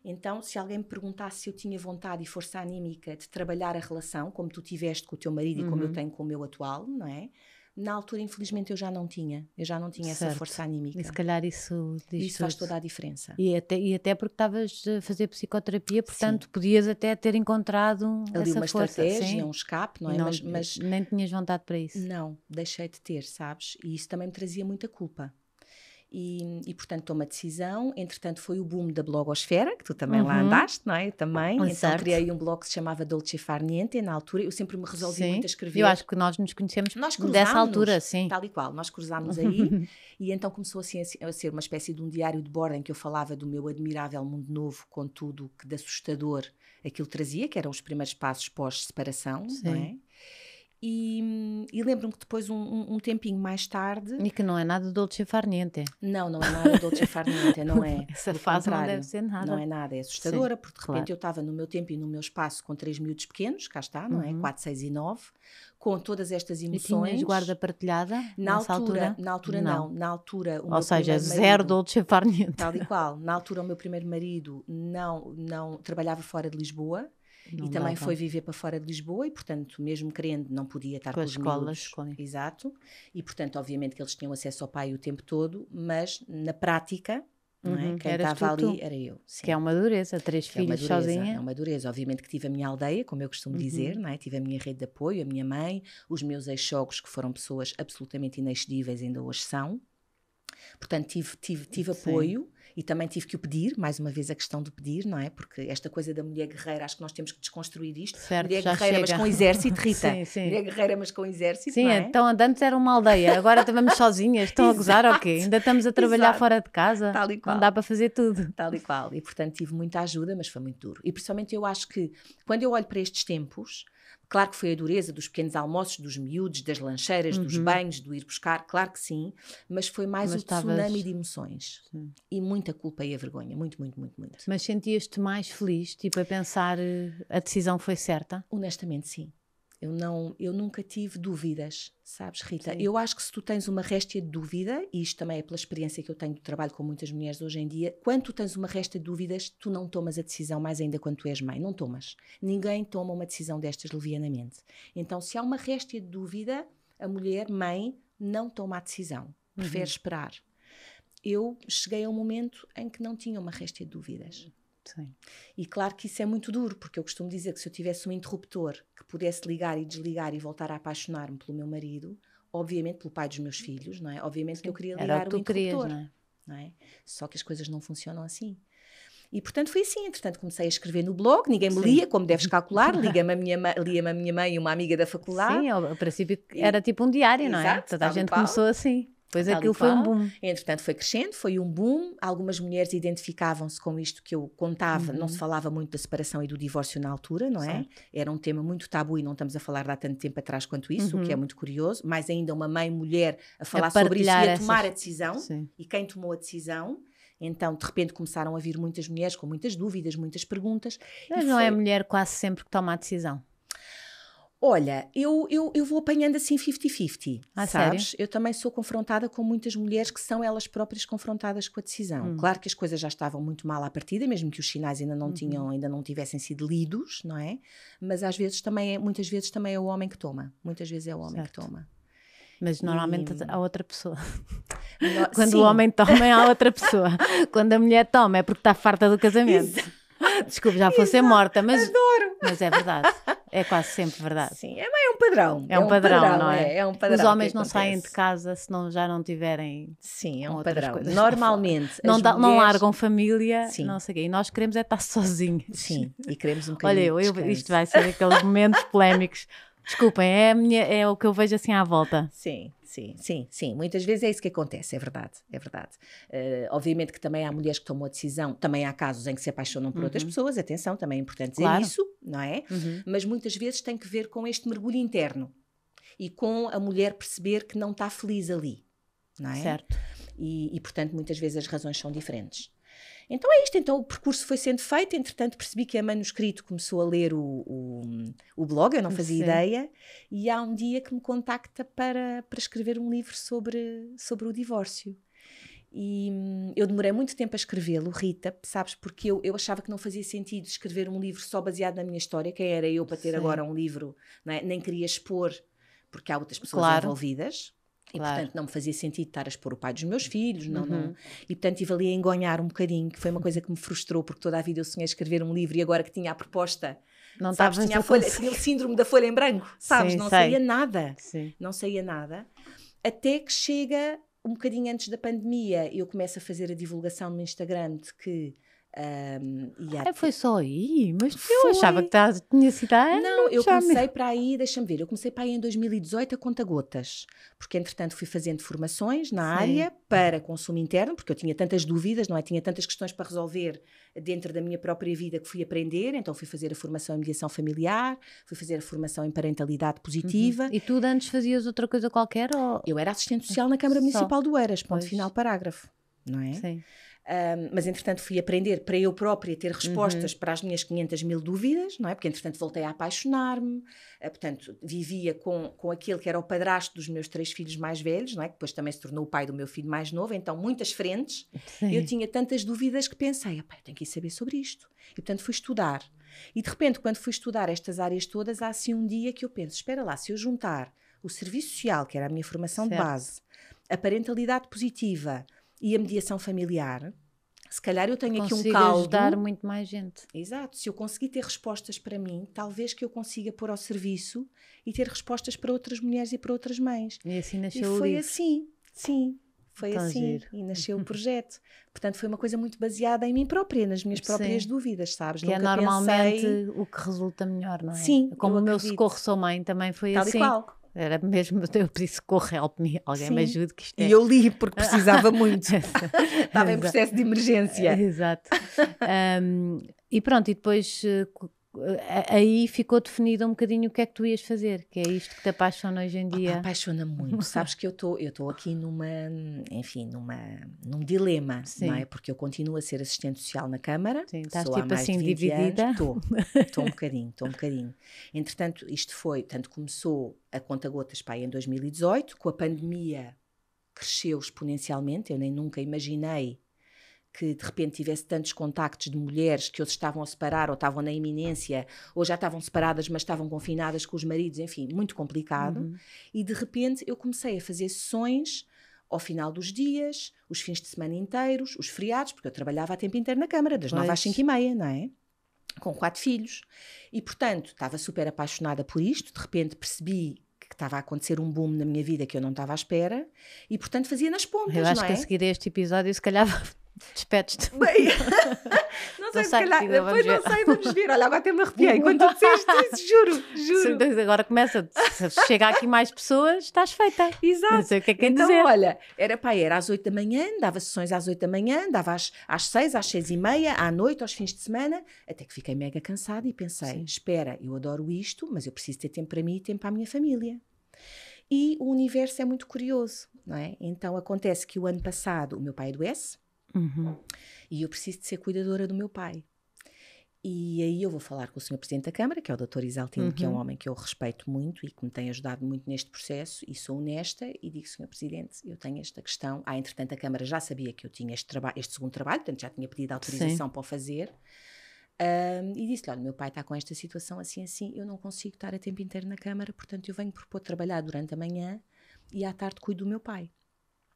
Então, se alguém me perguntasse se eu tinha vontade e força anímica de trabalhar a relação, como tu tiveste com o teu marido uhum. e como eu uhum. tenho com o meu atual, não é? Na altura, infelizmente, eu já não tinha. Eu já não tinha certo. essa força anímica. E se calhar isso diz Isso tudo. faz toda a diferença. E até, e até porque estavas a fazer psicoterapia, portanto, Sim. podias até ter encontrado Ali essa uma força, estratégia, Sim. um escape, não é? Não, mas, mas, nem tinhas vontade para isso. Não, deixei de ter, sabes? E isso também me trazia muita culpa. E, e, portanto toma decisão. Entretanto foi o boom da blogosfera, que tu também uhum. lá andaste, não é? Eu também. Um então certo. criei um blog que se chamava Dolce Farniente na altura. Eu sempre me resolvi sim. muito a escrever. Eu acho que nós nos conhecemos nós dessa altura, sim. Tal e qual, nós cruzámos aí e então começou assim, a ser uma espécie de um diário de bordo em que eu falava do meu admirável mundo novo, com tudo que de assustador aquilo trazia, que eram os primeiros passos pós-separação, não é? E, e lembro-me que depois, um, um, tempinho mais tarde. E que não é nada Dolce Farniente. Não, não é nada Dolce Farniente, não é. Essa fase não deve ser nada. Não é nada, é assustadora, Sim, porque de repente claro. eu estava no meu tempo e no meu espaço com três miúdos pequenos, cá está, não é? 4, uhum. 6 e 9, com todas estas emoções. E guarda partilhada? Na altura, altura, Na altura, não. não. Na altura, Ou seja, zero Dolce Farniente. Tal e qual. Na altura, o meu primeiro marido não, não trabalhava fora de Lisboa. Não e também foi viver para fora de Lisboa e, portanto, mesmo querendo, não podia estar com, com as escolas. Com... Exato. E, portanto, obviamente que eles tinham acesso ao pai o tempo todo, mas na prática não é? Uhum, Quem estava ali era eu. Sim. Que é uma dureza, três que é filhos é dureza, sozinha. É uma dureza. Obviamente que tive a minha aldeia, como eu costumo uhum. dizer, não é? tive a minha rede de apoio, a minha mãe, os meus ex-sogros, que foram pessoas absolutamente inexcedíveis, ainda hoje são. Portanto, tive, tive, tive Sim. apoio, e também tive que o pedir, mais uma vez a questão do pedir, não é? Porque esta coisa da mulher guerreira, acho que nós temos que desconstruir isto. Certo, mulher guerreira, chega. mas com exército, Rita. sim, sim. Mulher guerreira, mas com exército. Sim, é? então antes era uma aldeia, agora estamos sozinhas, estão a gozar ou quê? Ainda estamos a trabalhar Exato. fora de casa. Tal e qual. Não dá para fazer tudo. Tal e qual. E portanto tive muita ajuda, mas foi muito duro. E principalmente eu acho que quando eu olho para estes tempos, Claro que foi a dureza dos pequenos almoços, dos miúdos, das lancheiras, uhum. dos banhos, do ir buscar, claro que sim, mas foi mais mas o tsunami de emoções. Sim. E muita culpa e a vergonha, muito, muito, muito, muito. Mas sentias-te mais feliz, tipo, a pensar eh, a decisão foi certa? Honestamente, sim. Eu, não, eu nunca tive dúvidas, sabes, Rita? Sim. Eu acho que se tu tens uma réstia de dúvida, e isto também é pela experiência que eu tenho de trabalho com muitas mulheres hoje em dia, quando tu tens uma réstia de dúvidas, tu não tomas a decisão, mais ainda quando tu és mãe, não tomas. Ninguém toma uma decisão destas levianamente. Então, se há uma réstia de dúvida, a mulher, mãe, não toma a decisão, prefere uhum. esperar. Eu cheguei a um momento em que não tinha uma réstia de dúvidas. Sim. E claro que isso é muito duro, porque eu costumo dizer que se eu tivesse um interruptor que pudesse ligar e desligar e voltar a apaixonar-me pelo meu marido, obviamente pelo pai dos meus filhos, não é? Obviamente Sim. que eu queria ligar Era o, que o interruptor. Querias, não, é? não é? Só que as coisas não funcionam assim. E portanto foi assim. Entretanto, comecei a escrever no blog, ninguém me Sim. lia, como deves calcular, lia-me a, minha, minha mãe e uma amiga da faculdade. Sim, ao princípio era tipo um diário, não é? Toda a gente começou assim. Pois é, Tal aquilo foi um boom. Entretanto, foi crescendo, foi um boom. Algumas mulheres identificavam-se com isto que eu contava. Uhum. Não se uhum. falava muito da separação e do divórcio na altura, não é? Certo. Era um tema muito tabu e não estamos a falar há tanto tempo atrás quanto isso, uhum. o que é uhum. muito curioso. Mais ainda, uma mãe mulher a falar a sobre isso e a tomar essas... a decisão. Sim. E quem tomou a decisão. Então, de repente, começaram a vir muitas mulheres com muitas dúvidas, muitas perguntas. Mas não é foi... é a mulher quase sempre que toma a decisão? Olha, eu, eu, eu vou apanhando assim 50-50, ah, sabes? Sério? Eu também sou confrontada com muitas mulheres que são elas próprias confrontadas com a decisão. Hum. Claro que as coisas já estavam muito mal à partida, mesmo que os sinais ainda não uhum. tinham, ainda não tivessem sido lidos, não é? Mas às vezes também, é, muitas vezes também é o homem que toma. Muitas vezes é o homem certo. que toma. Mas normalmente e... há outra pessoa. Quando Sim. o homem toma, é a outra pessoa. Quando a mulher toma, é porque está farta do casamento. Exato. Desculpe, já fosse morta, mas. Adoro! Mas é verdade. É quase sempre verdade. Sim, é, é um padrão. É, é um, padrão, padrão, não é? É, é um padrão. Os homens não acontece. saem de casa se não, já não tiverem. Sim, é um padrão. Normalmente. Não, mulheres... não largam família, Sim. não sei o quê. E nós queremos é estar sozinhos. Sim, e queremos um bocadinho. Olha, eu, isto vai ser aqueles momentos polémicos. Desculpem, é, minha, é o que eu vejo assim à volta. Sim, sim, sim, sim. Muitas vezes é isso que acontece, é verdade, é verdade. Uh, obviamente que também há mulheres que tomam a decisão, também há casos em que se apaixonam por uhum. outras pessoas, atenção, também é importante dizer claro. isso, não é? Uhum. Mas muitas vezes tem que ver com este mergulho interno e com a mulher perceber que não está feliz ali, não é? Certo. E, e portanto, muitas vezes as razões são diferentes. Então é isto, então o percurso foi sendo feito, entretanto percebi que a manuscrito começou a ler o, o, o blog, eu não fazia Sim. ideia, e há um dia que me contacta para, para escrever um livro sobre, sobre o divórcio. E hum, eu demorei muito tempo a escrevê-lo, Rita, sabes, porque eu, eu achava que não fazia sentido escrever um livro só baseado na minha história, quem era eu para ter Sim. agora um livro, é? nem queria expor, porque há outras pessoas claro. envolvidas, e, claro. portanto, não me fazia sentido estar a expor o pai dos meus filhos. Não, uhum. não. E, portanto, estive ali a engonhar um bocadinho, que foi uma coisa que me frustrou, porque toda a vida eu sonhei escrever um livro e agora que tinha a proposta, não sabes, tinha, a folha, tinha o síndrome da folha em branco, sabes? Sim, não saía nada. Sim. Não saía nada. Até que chega um bocadinho antes da pandemia, eu começo a fazer a divulgação no Instagram de que um, ah, foi tipo só aí? Mas foi. eu achava que tinha sido ah, Não, eu comecei para aí, deixa-me ver, eu comecei para aí em 2018 a conta gotas, porque entretanto fui fazendo formações na Sim. área para consumo interno, porque eu tinha tantas dúvidas, não é? Tinha tantas questões para resolver dentro da minha própria vida que fui aprender, então fui fazer a formação em mediação familiar, fui fazer a formação em parentalidade uhum. positiva. Uhum. E tu antes fazias outra coisa qualquer? Ou... Eu era assistente social na Câmara só. Municipal do Eiras, ponto pois. final parágrafo, não é? Sim. Um, mas entretanto fui aprender para eu própria ter respostas uhum. para as minhas 500 mil dúvidas, não é? Porque entretanto voltei a apaixonar-me, uh, portanto vivia com, com aquele que era o padrasto dos meus três filhos mais velhos, não é? Que depois também se tornou o pai do meu filho mais novo, então muitas frentes. Sim. Eu tinha tantas dúvidas que pensei, eu tenho que ir saber sobre isto. E portanto fui estudar. E de repente, quando fui estudar estas áreas todas, há assim um dia que eu penso, espera lá, se eu juntar o serviço social, que era a minha formação certo. de base, a parentalidade positiva, e a mediação familiar, se calhar eu tenho Consigo aqui um caldo. ajudar muito mais gente. Exato. Se eu conseguir ter respostas para mim, talvez que eu consiga pôr ao serviço e ter respostas para outras mulheres e para outras mães. E assim nasceu e foi o assim, sim. Foi Tão assim. Giro. E nasceu o projeto. Portanto, foi uma coisa muito baseada em mim própria, nas minhas próprias sim. dúvidas, sabes? Que é Nunca é normalmente pensei... o que resulta melhor, não é? Sim. Como o meu socorro sou mãe também foi Tal assim. E qual. Era mesmo, eu disse, corre, help me, alguém Sim. me ajude. Que isto é... E eu li porque precisava muito. Estava em processo de emergência. Exato. Um, e pronto, e depois eh, aí ficou definido um bocadinho o que é que tu ias fazer, que é isto que te apaixona hoje em ah, dia. Oh, apaixona muito. Sabes que eu tô, estou aqui numa, enfim, numa, num dilema, Sim. não é? Porque eu continuo a ser assistente social na Câmara. Sim, estás sou tipo assim dividida. Estou, estou um bocadinho, estou um bocadinho. Entretanto, isto foi, tanto começou a conta gotas, pai, em 2018, com a pandemia cresceu exponencialmente, eu nem nunca imaginei que de repente tivesse tantos contactos de mulheres que ou se estavam a separar ou estavam na iminência ou já estavam separadas mas estavam confinadas com os maridos, enfim, muito complicado. Uhum. E de repente eu comecei a fazer sessões ao final dos dias, os fins de semana inteiros, os feriados, porque eu trabalhava a tempo inteiro na Câmara, das pois. 9 às 5 e meia, não é? Com quatro filhos. E, portanto, estava super apaixonada por isto. De repente percebi que estava a acontecer um boom na minha vida que eu não estava à espera e, portanto, fazia nas pontas, Eu acho que é? a seguir a este episódio, se calhar Despedes-te. Bem, não sei, não calhar, não, depois não sei, vamos ver. Olha, agora até me arrepiei. Quando tu disseste isso, juro, juro. Agora começa, se chegar aqui mais pessoas, estás feita. Exato. Não sei o que é que é então, dizer. olha, era pá, era às oito da manhã, dava sessões às oito da manhã, dava às, às seis, às seis e meia, à noite, aos fins de semana, até que fiquei mega cansada e pensei, Sim. espera, eu adoro isto, mas eu preciso ter tempo para mim e tempo para a minha família. E o universo é muito curioso, não é? Então, acontece que o ano passado o meu pai adoece, Uhum. E eu preciso de ser cuidadora do meu pai. E aí eu vou falar com o senhor Presidente da Câmara, que é o Dr. Isaltino, uhum. que é um uhum. homem que eu respeito muito e que me tem ajudado muito neste processo, e sou honesta e digo, senhor Presidente, eu tenho esta questão. Ah, entretanto, a Câmara já sabia que eu tinha este, este segundo trabalho, portanto já tinha pedido autorização Sim. para o fazer. Um, e disse-lhe, olha, meu pai está com esta situação assim, assim, eu não consigo estar a tempo inteiro na Câmara, portanto eu venho propor trabalhar durante a manhã e à tarde cuido do meu pai.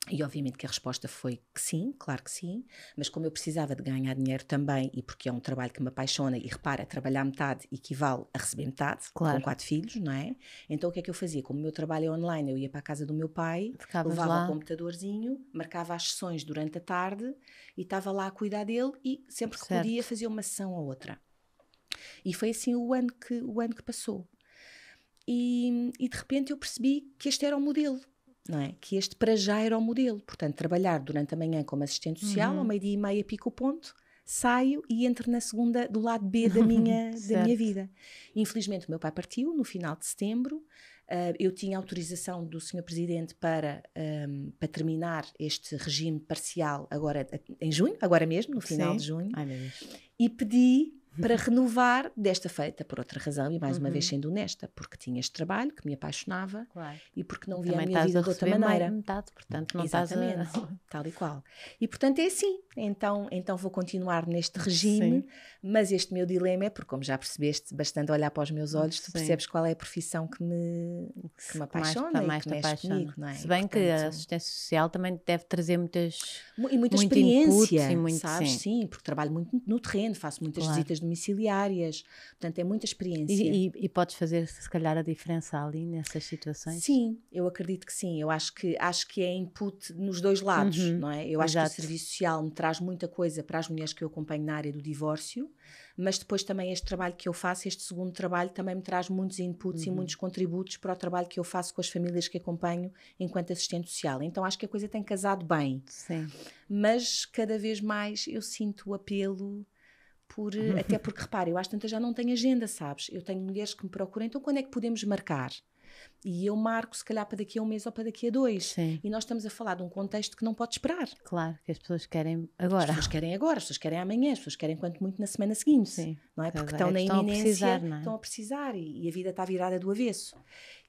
E obviamente que a resposta foi que sim, claro que sim, mas como eu precisava de ganhar dinheiro também e porque é um trabalho que me apaixona e repara, trabalhar metade equivale a receber metade, claro. com quatro filhos, não é? Então o que é que eu fazia? Como o meu trabalho é online, eu ia para a casa do meu pai, Ficavas levava lá. o computadorzinho, marcava as sessões durante a tarde e estava lá a cuidar dele e sempre que certo. podia fazia uma sessão ou outra. E foi assim o ano que, o ano que passou. E, e de repente eu percebi que este era o modelo não é? Que este para já era o modelo. Portanto, trabalhar durante a manhã como assistente social, uhum. ao meio-dia e meia pico o ponto, saio e entro na segunda do lado B da minha, da minha vida. Infelizmente, o meu pai partiu no final de setembro. Uh, eu tinha autorização do Sr. Presidente para, um, para terminar este regime parcial agora em junho, agora mesmo, no final Sim. de junho. Ai, e pedi para renovar desta feita, por outra razão, e mais uhum. uma vez uhum. sendo honesta, porque tinha este trabalho que me apaixonava claro. e porque não via Também a minha vida a de outra maneira. Metade, portanto, não Exatamente, estás a... tal e qual. E portanto é assim, então, então vou continuar neste regime, Sim. Mas este meu dilema é, porque como já percebeste, bastante olhar para os meus olhos, tu percebes qual é a profissão que me, que me apaixona tá mais, mais e que mexe comigo, não é? Se bem portanto, que a assistência social também deve trazer muitas... E muita muito experiência, e muito, sabes? Sim. sim. porque trabalho muito no terreno, faço muitas claro. visitas domiciliárias, portanto é muita experiência. E, e, e, podes fazer, se calhar, a diferença ali nessas situações? Sim, eu acredito que sim. Eu acho que, acho que é input nos dois lados, uhum. não é? Eu acho que o serviço social me traz muita coisa para as mulheres que eu acompanho na área do divórcio, mas depois também este trabalho que eu faço, este segundo trabalho, também me traz muitos inputs uhum. e muitos contributos para o trabalho que eu faço com as famílias que acompanho enquanto assistente social. Então acho que a coisa tem casado bem. Sim. Mas cada vez mais eu sinto o apelo. Por, uhum. até porque, repare, eu às tantas já não tenho agenda, sabes? Eu tenho mulheres que me procuram, então quando é que podemos marcar? E eu marco, se calhar, para daqui a um mês ou para daqui a dois. Sim. E nós estamos a falar de um contexto que não pode esperar. Claro, que as pessoas querem agora. As pessoas querem agora, as pessoas querem amanhã, as pessoas querem quanto muito na semana seguinte. Sim. Não é? Porque estão na iminência, estão a precisar, não é? estão a precisar e, e a vida está virada do avesso.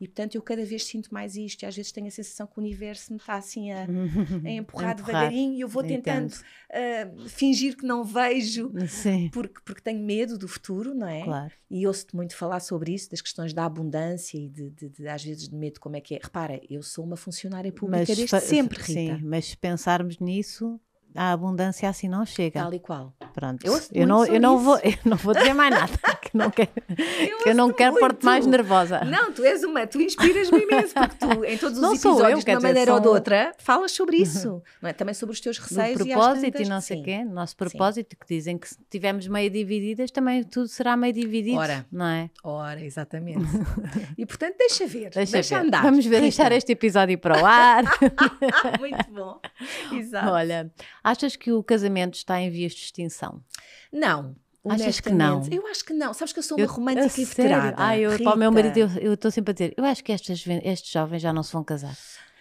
E portanto, eu cada vez sinto mais isto e às vezes tenho a sensação que o universo me está assim a, a empurrar, devagarinho e eu vou tentando uh, fingir que não vejo Sim. Porque, porque tenho medo do futuro, não é? Claro. E ouço-te muito falar sobre isso, das questões da abundância e de, de, de às vezes de medo como é que é. Repara, eu sou uma funcionária pública mas, desde sempre, Rita. Sim, mas se pensarmos nisso, a abundância assim não chega. Tal e qual. Pronto. Eu, eu não, eu, não vou, eu não vou dizer mais nada que não quero, eu, que eu não quero parte mais nervosa. Não, tu és uma, tu inspiras-me imenso, porque tu, em todos os não episódios, eu, de uma maneira ou de outra, falas sobre uhum. isso, não é? também sobre os teus receios. O propósito e, e não sei o quê, nosso propósito, Sim. que dizem que se tivermos meio divididas, também tudo será meio dividido, Ora. não é? Ora, exatamente. e portanto, deixa ver, deixa, deixa ver. andar. Vamos ver, deixar este episódio para o ar. Muito bom, exato. Olha, achas que o casamento está em vias de extinção? Não. Achas que não? Eu acho que não. Sabes que eu sou uma eu, romântica e veterana. eu, para o meu marido, eu estou sempre a dizer: eu acho que estes jovens já não se vão casar.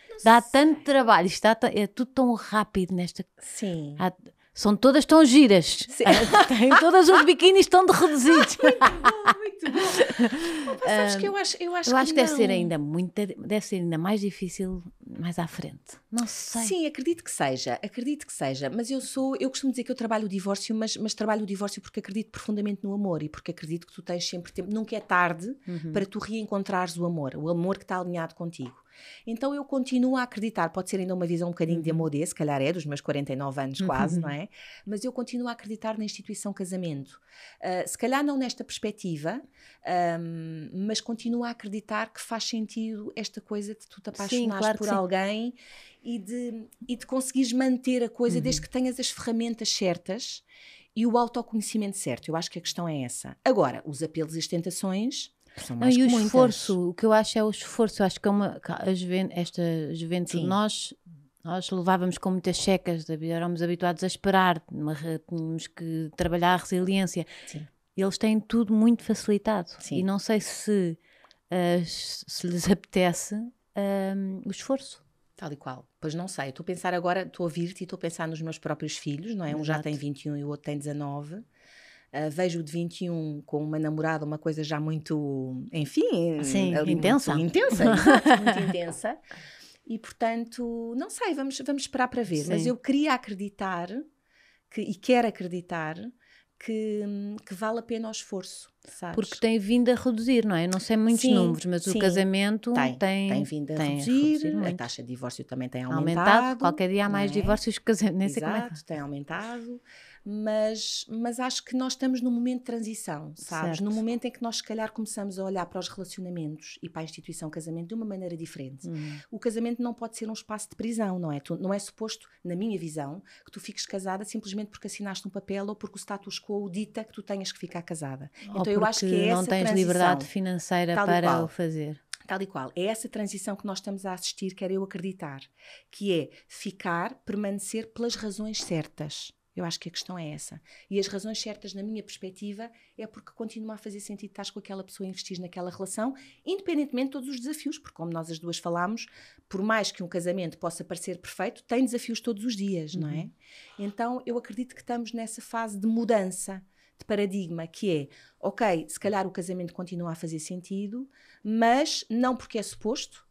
Não dá sei. tanto trabalho, está é tudo tão rápido nesta. Sim. Há, são todas tão giras. Ah, Tem, todas os biquínis estão de reduzidos. muito bom, muito bom. Mas sabes um, que eu acho, eu acho, eu acho que, que deve ser ainda muito, deve ser ainda mais difícil mais à frente. Não sei. Sim, acredito que seja, acredito que seja. Mas eu sou, eu costumo dizer que eu trabalho o divórcio, mas, mas trabalho o divórcio porque acredito profundamente no amor e porque acredito que tu tens sempre tempo, nunca é tarde uhum. para tu reencontrares o amor, o amor que está alinhado contigo. Então eu continuo a acreditar, pode ser ainda uma visão um bocadinho de uhum. amor se calhar é, dos meus 49 anos quase, uhum. não é? Mas eu continuo a acreditar na instituição casamento. Uh, se calhar não nesta perspectiva, um, mas continuo a acreditar que faz sentido esta coisa de tu te apaixonares Sim, claro por alguém e de, e de conseguires manter a coisa uhum. desde que tenhas as ferramentas certas e o autoconhecimento certo. Eu acho que a questão é essa. Agora, os apelos e as tentações não, e o muitas. esforço, o que eu acho é o esforço. Eu acho que, é uma, que juven, esta juventude, Sim. nós, nós levávamos com muitas checas, éramos habituados a esperar, tínhamos que trabalhar a resiliência. Sim. Eles têm tudo muito facilitado. Sim. E não sei se, uh, se lhes apetece um, o esforço. Tal e qual. Pois não sei. Estou a pensar agora, estou a ouvir-te e estou a pensar nos meus próprios filhos, não é? Exato. Um já tem 21 e o outro tem 19. Uh, ah, vejo o de 21 com uma namorada, uma coisa já muito, enfim, Sim, ali, intensa. Muito intensa, muito intensa. E portanto, não sei, vamos, vamos esperar para ver. Sim. Mas eu queria acreditar que, e quero acreditar que, que vale a pena o esforço. Sabes? Porque tem vindo a reduzir, não é? Eu não sei muitos sim, números, mas sim. o casamento tem, tem, tem vindo a tem reduzir. A, reduzir a taxa de divórcio também tem aumentado. aumentado qualquer dia há mais é? divórcios que casamentos. É Exato, é? tem aumentado mas, mas acho que nós estamos num momento de transição, sabes? Certo. Num momento em que nós, se calhar, começamos a olhar para os relacionamentos e para a instituição casamento de uma maneira diferente. Uhum. O casamento não pode ser um espaço de prisão, não é? Tu, não é suposto, na minha visão, que tu fiques casada simplesmente porque assinaste um papel ou porque o status quo dita que tu tenhas que ficar casada. Ou então eu acho que é essa não tens liberdade financeira para o fazer tal e qual. É essa transição que nós estamos a assistir, quero eu acreditar, que é ficar, permanecer pelas razões certas. Eu acho que a questão é essa. E as razões certas, na minha perspectiva, é porque continua a fazer sentido estar com aquela pessoa e investir naquela relação, independentemente de todos os desafios, porque, como nós as duas falámos, por mais que um casamento possa parecer perfeito, tem desafios todos os dias, uhum. não é? Uhum. Então, eu acredito que estamos nessa fase de mudança de paradigma, que é, ok, se calhar o casamento continua a fazer sentido, mas não porque é suposto,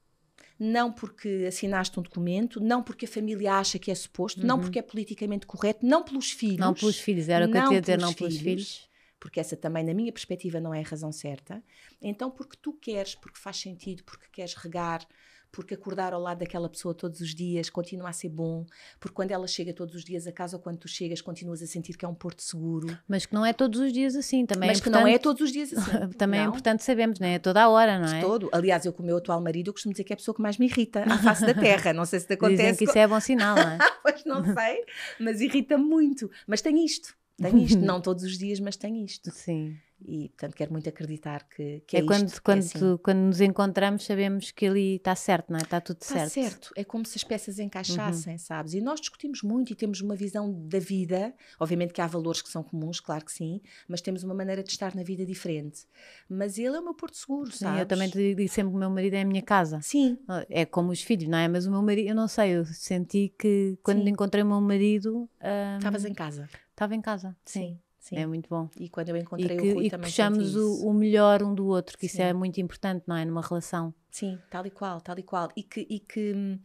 não porque assinaste um documento, não porque a família acha que é suposto, uhum. não porque é politicamente correto, não pelos filhos. Não pelos filhos, era o que eu tinha a dizer, não pelos filhos. Porque essa também, na minha perspectiva, não é a razão certa. Então, porque tu queres, porque faz sentido, porque queres regar porque acordar ao lado daquela pessoa todos os dias continua a ser bom, porque quando ela chega todos os dias a casa ou quando tu chegas continuas a sentir que é um porto seguro. Mas que não é todos os dias assim também. É mas é que não é todos os dias assim. também é não? é importante sabermos, não é? é? Toda a hora, não é? Todo. Aliás, eu com o meu atual marido, eu costumo dizer que é a pessoa que mais me irrita à face da terra. Não sei se te acontece. Dizem que isso é bom sinal, não é? pois não sei, mas irrita muito. Mas tem isto tenho isto, não todos os dias, mas tenho isto. Sim. E, portanto, quero muito acreditar que, que é, é quando, isto, é Quando, é assim. quando nos encontramos, sabemos que ali está certo, não é? Está tudo certo. Está certo. É como se as peças encaixassem, uhum. sabes? E nós discutimos muito e temos uma visão da vida. Obviamente que há valores que são comuns, claro que sim, mas temos uma maneira de estar na vida diferente. Mas ele é o meu porto seguro, sim, sabes? eu também te digo sempre que o meu marido é a minha casa. Sim. É como os filhos, não é? Mas o meu marido, eu não sei, eu senti que quando sim. encontrei o meu marido... Hum, Estavas em casa. Estava em casa, sim. sim. É muito bom. E quando eu encontrei e que, o Rui e também. Puxamos o, o, melhor um do outro, que sim. isso é muito importante, não é? Numa relação. Sim, tal e qual, tal e qual. E que, e que hum,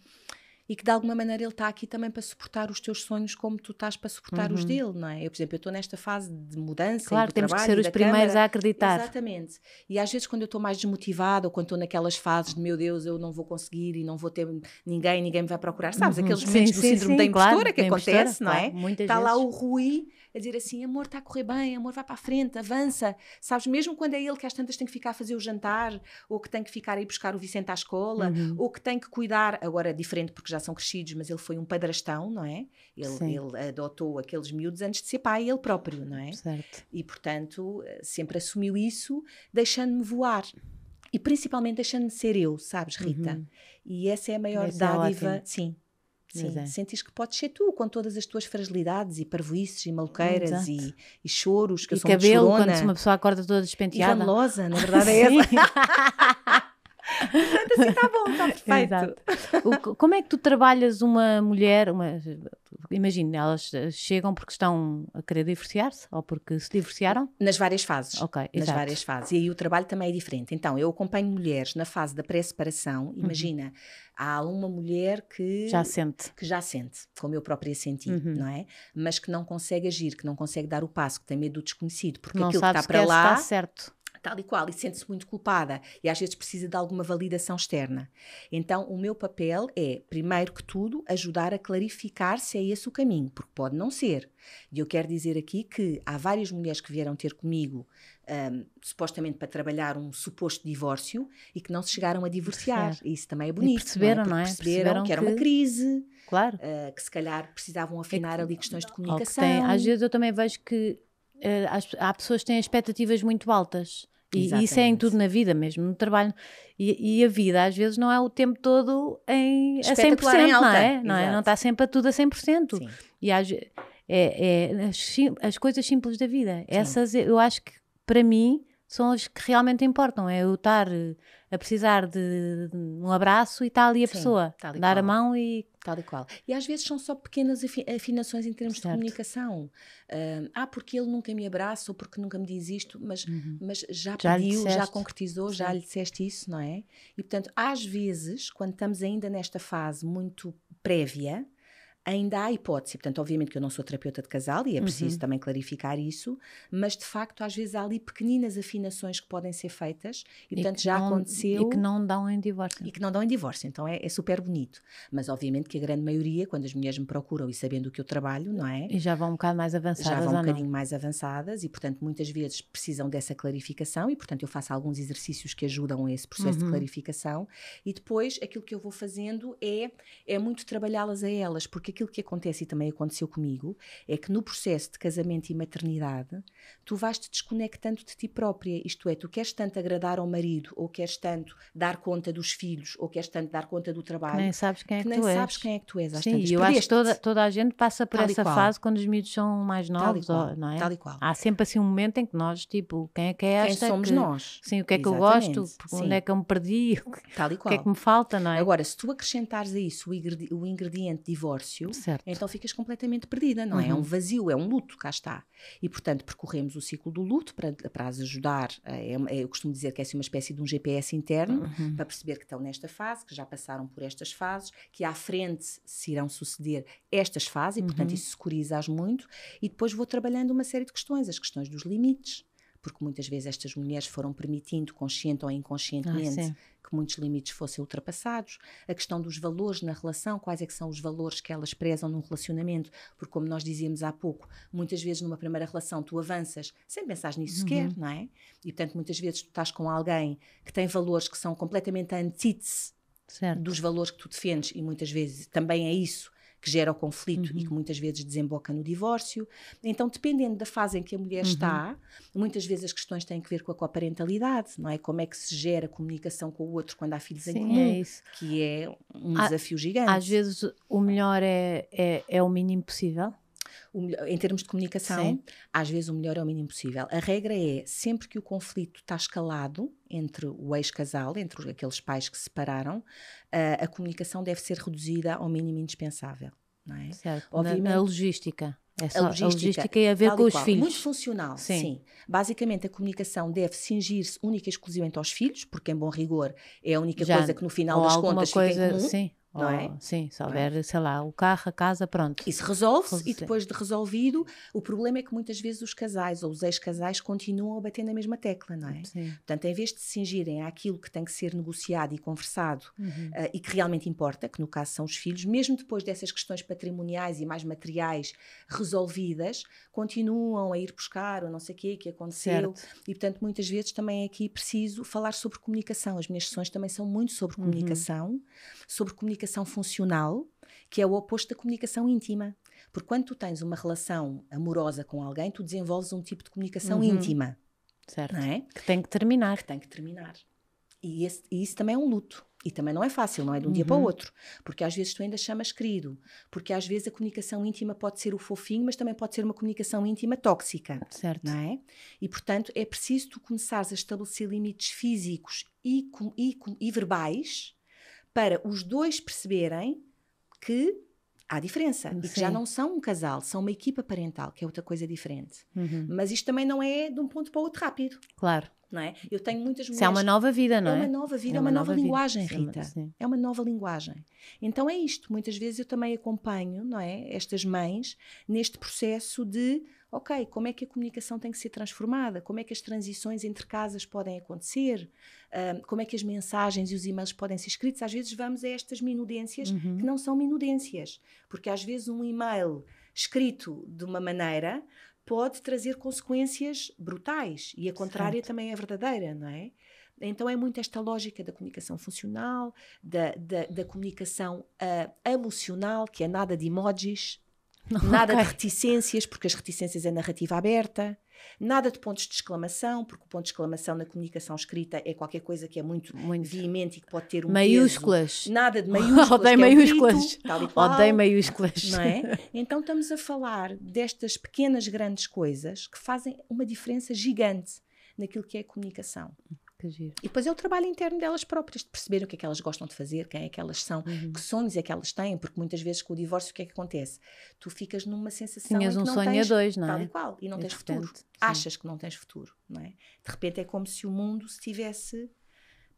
e que de alguma maneira ele está aqui também para suportar os teus sonhos como tu estás para suportar uhum. os dele, não é? Eu, por exemplo, eu estou nesta fase de mudança claro, e temos que ser os primeiros câmara. a acreditar. Exatamente. E às vezes quando eu estou mais desmotivada ou quando estou naquelas fases de meu Deus, eu não vou conseguir e não vou ter ninguém, ninguém me vai procurar, sabes? Uhum. Aqueles momentos sim, do síndrome sim, da impostora claro, que da impostora, acontece, não é? Claro, está lá o Rui a dizer assim, amor, está a correr bem, amor, vai para a frente, avança. Sabes, mesmo quando é ele que às tantas tem que ficar a fazer o jantar, ou que tem que ficar a ir buscar o Vicente à escola, uhum. ou que tem que cuidar, agora é diferente porque já são crescidos, mas ele foi um padrastão, não é? Ele, ele adotou aqueles miúdos antes de ser pai ele próprio, não é? Certo. E, portanto, eh, sempre assumiu isso, deixando-me voar. E principalmente deixando-me ser eu, sabes, Rita? Uhum. E essa é a maior mas é dádiva. É sim, Sim, é. sentes que podes ser tu, com todas as tuas fragilidades e parvoices e maluqueiras e, e, choros, que e eu sou cabelo, quando uma pessoa acorda toda despenteada. E vanlosa, na verdade é essa. Portanto, assim está bom, está perfeito. O, como é que tu trabalhas uma mulher, uma, imagina, elas chegam porque estão a querer divorciar-se ou porque se divorciaram? Nas várias fases. Ok, Nas exato. várias fases. E aí o trabalho também é diferente. Então, eu acompanho mulheres na fase da pré-separação. Uhum. Imagina, uhum. há uma mulher que... Já sente. Que já sente, como eu própria senti, uhum. não é? Mas que não consegue agir, que não consegue dar o passo, que tem medo do desconhecido. Porque não aquilo que está para lá... Está certo tal e qual, e sente-se muito culpada e às vezes precisa de alguma validação externa. Então, o meu papel é, primeiro que tudo, ajudar a clarificar se é esse o caminho, porque pode não ser. E eu quero dizer aqui que há várias mulheres que vieram ter comigo, um, supostamente para trabalhar um suposto divórcio, e que não se chegaram a divorciar. isso também é bonito. E é? perceberam, não é? Perceberam, perceberam, que era uma crise, claro. Uh, que se calhar precisavam é afinar é que, ali questões de comunicação. Tem, às vezes eu também vejo que uh, as, há pessoas que têm expectativas muito altas. E Exatamente. isso é em tudo na vida mesmo, no trabalho. E, e, a vida às vezes não é o tempo todo em, a 100%, em alta. É? não é? Não, é? está sempre a tudo a 100%. Sim. E às, é, é as, as, coisas simples da vida. Sim. Essas eu acho que para mim são as que realmente importam. É eu estar a precisar de um abraço e está ali a Sim, pessoa, dar qual. a mão e tal e qual. E às vezes são só pequenas afinações em termos certo. de comunicação. Uh, ah, porque ele nunca me abraça ou porque nunca me diz isto, mas, uhum. mas já, já pediu, já concretizou, Sim. já lhe disseste isso, não é? E portanto, às vezes, quando estamos ainda nesta fase muito prévia, ainda há hipótese. Portanto, obviamente que eu não sou terapeuta de casal e é preciso uhum. também clarificar isso, mas de facto, às vezes há ali pequeninas afinações que podem ser feitas e, portanto, já não, aconteceu. E que não dão em divórcio. E que não dão em divórcio. Então é, é, super bonito. Mas, obviamente, que a grande maioria, quando as mulheres me procuram e sabendo o que eu trabalho, não é? E já vão um bocado mais avançadas. Já vão um bocadinho não? mais avançadas e, portanto, muitas vezes precisam dessa clarificação e, portanto, eu faço alguns exercícios que ajudam a esse processo uhum. de clarificação e depois aquilo que eu vou fazendo é, é muito trabalhá-las a elas, porque aquilo que acontece e também aconteceu comigo é que no processo de casamento e maternidade tu vais-te desconectando de ti própria, isto é, tu queres tanto agradar ao marido, ou queres tanto dar conta dos filhos, ou queres tanto dar conta do trabalho, que nem sabes quem é que, que, que tu és. sabes quem é que tu és. Sim, eu acho que toda, toda a gente passa por Tal essa fase quando os miúdos são mais novos, ou, não é? Tal e qual. Há sempre assim um momento em que nós, tipo, quem é que é esta? Quem somos que, nós? Sim, o que é Exatamente. que eu gosto? Sim. Onde é que eu me perdi? Tal e qual. O que é que me falta, não é? Agora, se tu acrescentares a isso o ingrediente divórcio, início, certo. então ficas completamente perdida, não uhum. é? É um uhum. vazio, é um luto, cá está. E, portanto, percorremos o ciclo do luto para, para as ajudar. Eh, é, eu costumo dizer que é assim, uma espécie de um GPS interno, uhum. para perceber que estão nesta fase, que já passaram por estas fases, que à frente se irão suceder estas fases, e, portanto, uhum. isso securiza-as muito. E depois vou trabalhando uma série de questões, as questões dos limites porque muitas vezes estas mulheres foram permitindo, consciente ou ah, inconscientemente, ah, que muitos limites fossem ultrapassados, a questão dos valores na relação, quais é que são os valores que elas prezam num relacionamento, porque como nós dizíamos há pouco, muitas vezes numa primeira relação tu avanças sem pensar nisso uhum. sequer, não é? E portanto muitas vezes tu estás com alguém que tem valores que são completamente antítese dos valores que tu defendes, e muitas vezes também é isso que gera o conflito uhum. e que uhum. muitas vezes desemboca no divórcio. Então, dependendo da fase em que a mulher uhum. está, muitas vezes as questões têm que ver com a coparentalidade, não é? Como é que se gera a comunicação com o outro quando há filhos Sim, em comum, é que é um desafio gigante. Às vezes o melhor é, é, é o mínimo possível o, em termos de comunicação, Sim. às vezes o melhor é o mínimo possível. A regra é sempre que o conflito está escalado entre o ex-casal, entre aqueles pais que se separaram, a, ah, a comunicação deve ser reduzida ao mínimo indispensável. Não é? Certo. Obviamente, na, na logística. Essa, é a logística, a logística é a ver com os qual. filhos. Muito funcional, sim. sim. Basicamente, a comunicação deve cingir-se única e exclusivamente aos filhos, porque, em bom rigor, é a única Já, coisa que no final das contas coisa, fica em comum. Sim, não é? Oh, sim, se é? houver, é. sei lá, o carro, a casa, pronto. Isso resolve-se resolve e depois de resolvido, o problema é que muitas vezes os casais ou os ex-casais continuam a bater na mesma tecla, não é? Sim. Portanto, em vez de se cingirem àquilo que tem que ser negociado e conversado uhum. uh, e que realmente importa, que no caso são os filhos, mesmo depois dessas questões patrimoniais e mais materiais resolvidas, continuam a ir buscar ou não sei o quê que aconteceu. Certo. E, portanto, muitas vezes também é aqui preciso falar sobre comunicação. As minhas sessões também são muito sobre uhum. comunicação, uhum. sobre comunicação comunicação funcional, que é o oposto da comunicação íntima. Porque quando tu tens uma relação amorosa com alguém, tu desenvolves um tipo de comunicação uhum. íntima. Certo. É? Que tem que terminar. Que tem que terminar. E, esse, e, isso também é um luto. E também não é fácil, não é de um uhum. dia para o uhum. outro. Porque às vezes tu ainda chamas querido. Porque às vezes a comunicação íntima pode ser o fofinho, mas também pode ser uma comunicação íntima tóxica. Certo. Não é? E portanto é preciso tu começares a estabelecer limites físicos e, e, e verbais para os dois perceberem que há diferença Sim. e que já não são um casal, são uma equipa parental, que é outra coisa diferente. Uhum. Mas isto também não é de um ponto para o outro rápido. Claro não é? Eu tenho muitas mulheres. Isso é uma nova vida, é não é? É uma nova vida, é, é uma, uma nova, nova linguagem, Rita. Sim. É uma nova linguagem. Então é isto. Muitas vezes eu também acompanho, não é? Estas mães neste processo de ok, como é que a comunicação tem que ser transformada, como é que as transições entre casas podem acontecer, um, como é que as mensagens e os e-mails podem ser escritos. Às vezes vamos a estas minudências uhum. que não são minudências, porque às vezes um e-mail escrito de uma maneira pode trazer consequências brutais e a contrária certo. também é verdadeira, não é? Então é muito esta lógica da comunicação funcional, da, da, da comunicação uh, emocional, que é nada de emojis, nada okay. de reticências, porque as reticências é narrativa aberta. Nada de pontos de exclamação, porque o ponto de exclamação na comunicação escrita é qualquer coisa que é muito, muito. veemente e que pode ter um Maiúsculas. Peso. Nada de maiúsculas. Odeio é maiúsculas. Grito, Odeio maiúsculas. Não é? Então estamos a falar destas pequenas, grandes coisas que fazem uma diferença gigante naquilo que é a comunicação. Que giro. E depois é o trabalho interno delas próprias, de perceber o que é que elas gostam de fazer, quem é que elas são, uhum. que sonhos é que elas têm, porque muitas vezes com o divórcio o que é que acontece? Tu ficas numa sensação Tinhas um sonho tens, a dois, não é? Tal e qual, e não tens futuro. Sim. Achas que não tens futuro, não é? De repente é como se o mundo se tivesse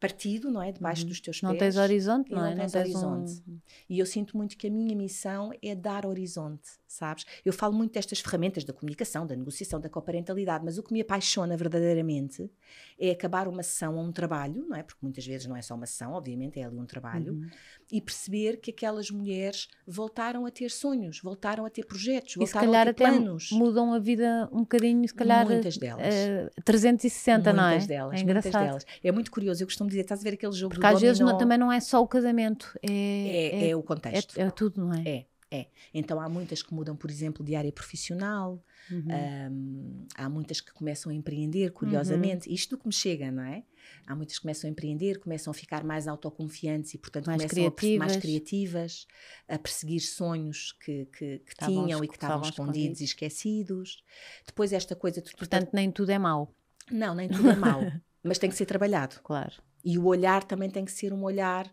partido, não é? Debaixo uhum. dos teus pés. Não tens horizonte, não, não é? tens, não tens horizonte. Um... E eu sinto muito que a minha missão é dar horizonte, sabes? Eu falo muito destas ferramentas da comunicação, da negociação, da coparentalidade, mas o que me apaixona verdadeiramente é acabar uma sessão ou um trabalho, não é? Porque muitas vezes não é só uma sessão, obviamente é ali um trabalho, uhum. e perceber que aquelas mulheres voltaram a ter sonhos, voltaram a ter projetos, voltaram e se calhar a ter até planos. mudam a vida um bocadinho, se calhar. Muitas delas. Uh, 360, muitas não é? Delas, é engraçado. Muitas delas. É muito curioso, eu costumo dizer, estás a ver aquele jogo Porque do às dominó. vezes não, também não é só o casamento, é, é, é, é o contexto. É, é tudo, não é? é? É. Então há muitas que mudam, por exemplo, de área profissional, uhum. um, há muitas que começam a empreender, curiosamente, uhum. isto do que me chega, não é? Há muitas que começam a empreender, começam a ficar mais autoconfiantes e, portanto, mais começam criativas. a mais criativas, a perseguir sonhos que, que, que tinham e que estavam escondidos, e esquecidos. Depois esta coisa... portanto, portanto, nem tudo é mau. Não, nem tudo é mau, mas tem que ser trabalhado. Claro. E o olhar também tem que ser um olhar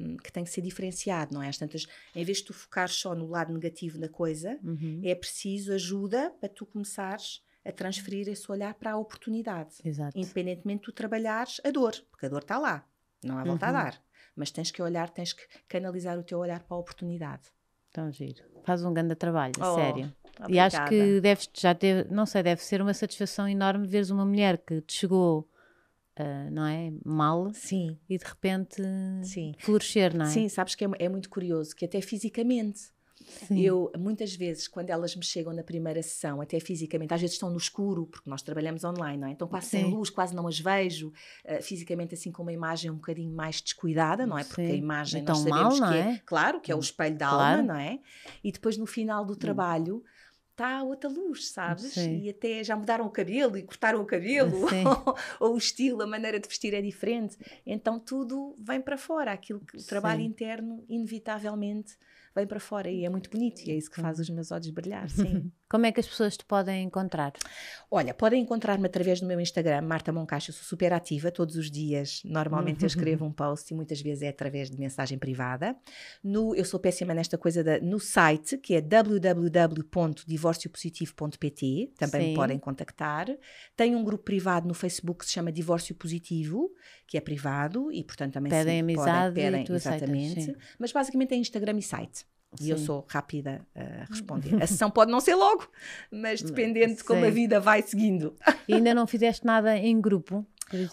um, que tem que ser diferenciado, não é? tantas, em vez de tu focar só no lado negativo da coisa, uhum. é preciso ajuda para tu começares a transferir esse olhar para a oportunidade. Exato. Independentemente de tu trabalhares a dor, porque a dor está lá, não há volta uhum. a dar. Mas tens que olhar, tens que canalizar o teu olhar para a oportunidade. Então, giro. Faz um grande trabalho, oh, sério. Obrigada. E acho que deves já ter, não sei, deve ser uma satisfação enorme veres uma mulher que te chegou Uh, não é? Mal. Sim. E de repente Sim. florescer, não é? Sim, sabes que é, é muito curioso, que até fisicamente. Sim. Eu, muitas vezes, quando elas me chegam na primeira sessão, até fisicamente, às vezes estão no escuro, porque nós trabalhamos online, não é? Então, quase Sim. sem luz, quase não as vejo, uh, fisicamente, assim, com uma imagem um bocadinho mais descuidada, não é? Porque Sim. a imagem, é nós sabemos mal, que é, é, claro, que é o espelho da claro. alma, não é? E depois, no final do trabalho, está outra luz, sabes? Sim. E até já mudaram o cabelo e cortaram o cabelo, ou, ou, o estilo, a maneira de vestir é diferente. Então tudo vem para fora, aquilo que o trabalho sim. interno inevitavelmente vem para fora e é muito bonito e é isso que faz os meus olhos brilhar, sim. Como é que as pessoas te podem encontrar? Olha, podem encontrar-me através do meu Instagram, Marta Moncacho, eu sou super ativa todos os dias. Normalmente uhum. eu escrevo um post e muitas vezes é através de mensagem privada. No, eu sou péssima nesta coisa da, no site, que é www.divorciopositivo.pt, também Sim. me podem contactar. Tenho um grupo privado no Facebook que se chama Divórcio Positivo, que é privado e, portanto, também pedem se amizade podem, pedem, exatamente. Aceitas, mas basicamente é Instagram e site. E eu sou rápida a responder. A sessão pode não ser logo, mas dependendo de como a vida vai seguindo. E ainda não fizeste nada em grupo?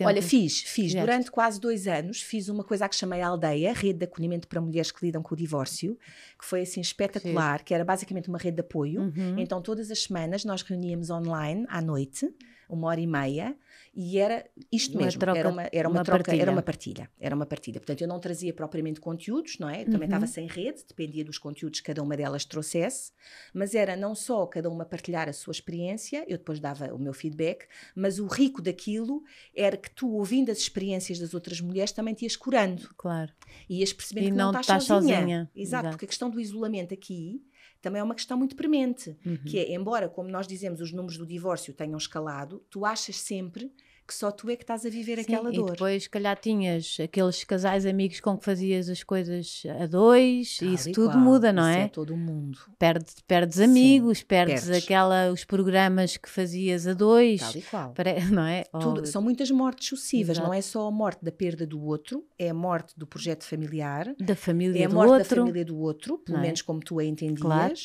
Olha, fiz, fiz. Certo. Durante quase dois anos fiz uma coisa que chamei a Aldeia, Rede de Acolhimento para Mulheres que Lidam com o Divórcio, que foi assim espetacular, Sim. que era basicamente uma rede de apoio. Uhum. Então, todas as semanas nós reuníamos online à noite, uma hora e meia, e era isto uma mesmo, troca, era uma, era uma, uma troca, partilha. era uma partilha, era uma partilha. Portanto, eu não trazia propriamente conteúdos, não é? Eu também estava uhum. sem rede, dependia dos conteúdos que cada uma delas trouxesse, mas era não só cada uma partilhar a sua experiência, eu depois dava o meu feedback, mas o rico daquilo era que tu, ouvindo as experiências das outras mulheres, também te ias curando. Claro. E ias percebendo e que não, não estás, sozinha. sozinha. Exato, Exato, porque a questão do isolamento aqui também é uma questão muito premente, uhum. que é, embora, como nós dizemos, os números do divórcio tenham escalado, tu achas sempre que só tu é que estás a viver Sim, aquela dor. E depois, se calhar, tinhas aqueles casais amigos com que fazias as coisas a dois, e isso e tudo qual. muda, não isso é? é todo o mundo. Perdes, perdes amigos, Sim, perdes, perdes, aquela, os programas que fazias a dois. Tal e qual. não é? Tudo, são muitas mortes sucessivas, Exato. não é só a morte da perda do outro, é a morte do projeto familiar, da família é a morte do outro. da família do outro, pelo não é? menos é? como tu a entendias. Claro.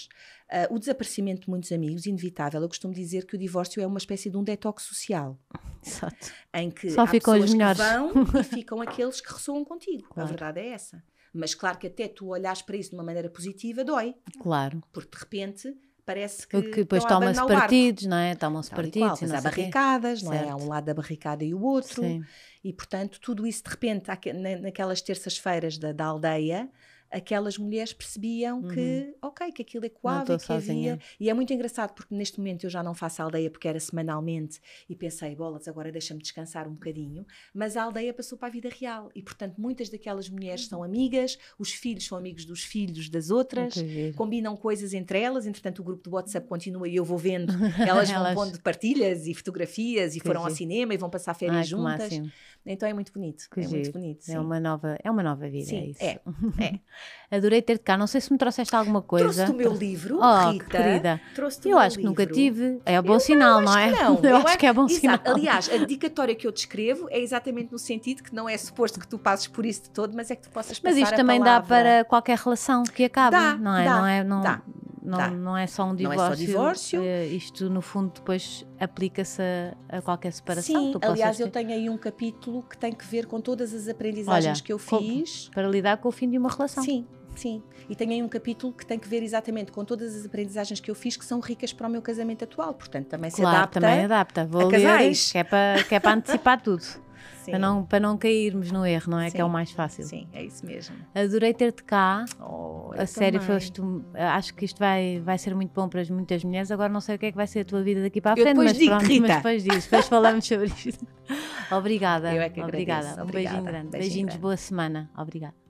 Uh, o desaparecimento de muitos amigos, inevitável. Eu costumo dizer que o divórcio é uma espécie de um detox social. Exato. Em que Só há ficam pessoas que vão e ficam aqueles que ressoam contigo. Claro. A verdade é essa. Mas claro que até tu olhares para isso de uma maneira positiva dói. Claro. Porque de repente parece que. Porque depois tomam-se partidos, não é? Tomam-se partidos. há barricadas, não certo. é? Há um lado da barricada e o outro. Sim. E portanto, tudo isso de repente, naquelas terças-feiras da, da aldeia, aquelas mulheres percebiam uhum. que, ok, que aquilo ecoava, que sozinha. havia. E é muito engraçado, porque neste momento eu já não faço a aldeia, porque era semanalmente, e pensei, bolas, agora deixa-me descansar um bocadinho. Mas a aldeia passou para a vida real. E, portanto, muitas daquelas mulheres uhum. são amigas, os filhos são amigos dos filhos das outras, combinam coisas entre elas. Entretanto, o grupo do WhatsApp continua e eu vou vendo. Elas, elas... vão pondo partilhas e fotografias, e foram ao é. cinema e vão passar férias Ai, juntas. Então é muito bonito. Que é giro. muito bonito. É sim. É uma nova, é uma nova vida, sim, é isso. É, é. Adorei ter-te cá. Não sei se me trouxeste alguma coisa. trouxe o meu livro, oh, Rita. querida. Trouxe-te Eu acho que nunca tive. É bom eu sinal, não, não é? Não. Eu, eu acho, que é bom exato. sinal. Aliás, a dedicatória que eu descrevo é exatamente no sentido que não é suposto que tu passes por isso de todo, mas é que tu possas passar Mas isto também dá para qualquer relação que acabe, dá, não é? Dá, não é, não, dá. Não, tá. não, é só um divórcio. Não é só divórcio. Eh, isto, no fundo, depois aplica-se a, a, qualquer separação. Sim, aliás, eu tenho aí um capítulo que tem que ver com todas as aprendizagens Olha, que eu fiz. para lidar com o fim de uma relação. Sim, Sim, e tenho aí um capítulo que tem que ver exatamente com todas as aprendizagens que eu fiz que são ricas para o meu casamento atual, portanto também claro, se adapta. Também adapta, vou a casais. ler, que é para, que é para antecipar tudo. Sim. Para, não, para não cairmos no erro, não é? Sim. Que é o mais fácil. Sim, é isso mesmo. Adorei ter-te cá. Oh, a sério, foste, acho que isto vai, vai ser muito bom para muitas mulheres. Agora não sei o que é que vai ser a tua vida daqui para a frente, mas, digo, pronto, mas depois disso, depois falamos sobre isso. Obrigada. Eu é que agradeço. Obrigada. Um beijinho grande. Beijinho Beijinhos, grande. boa semana. Obrigada.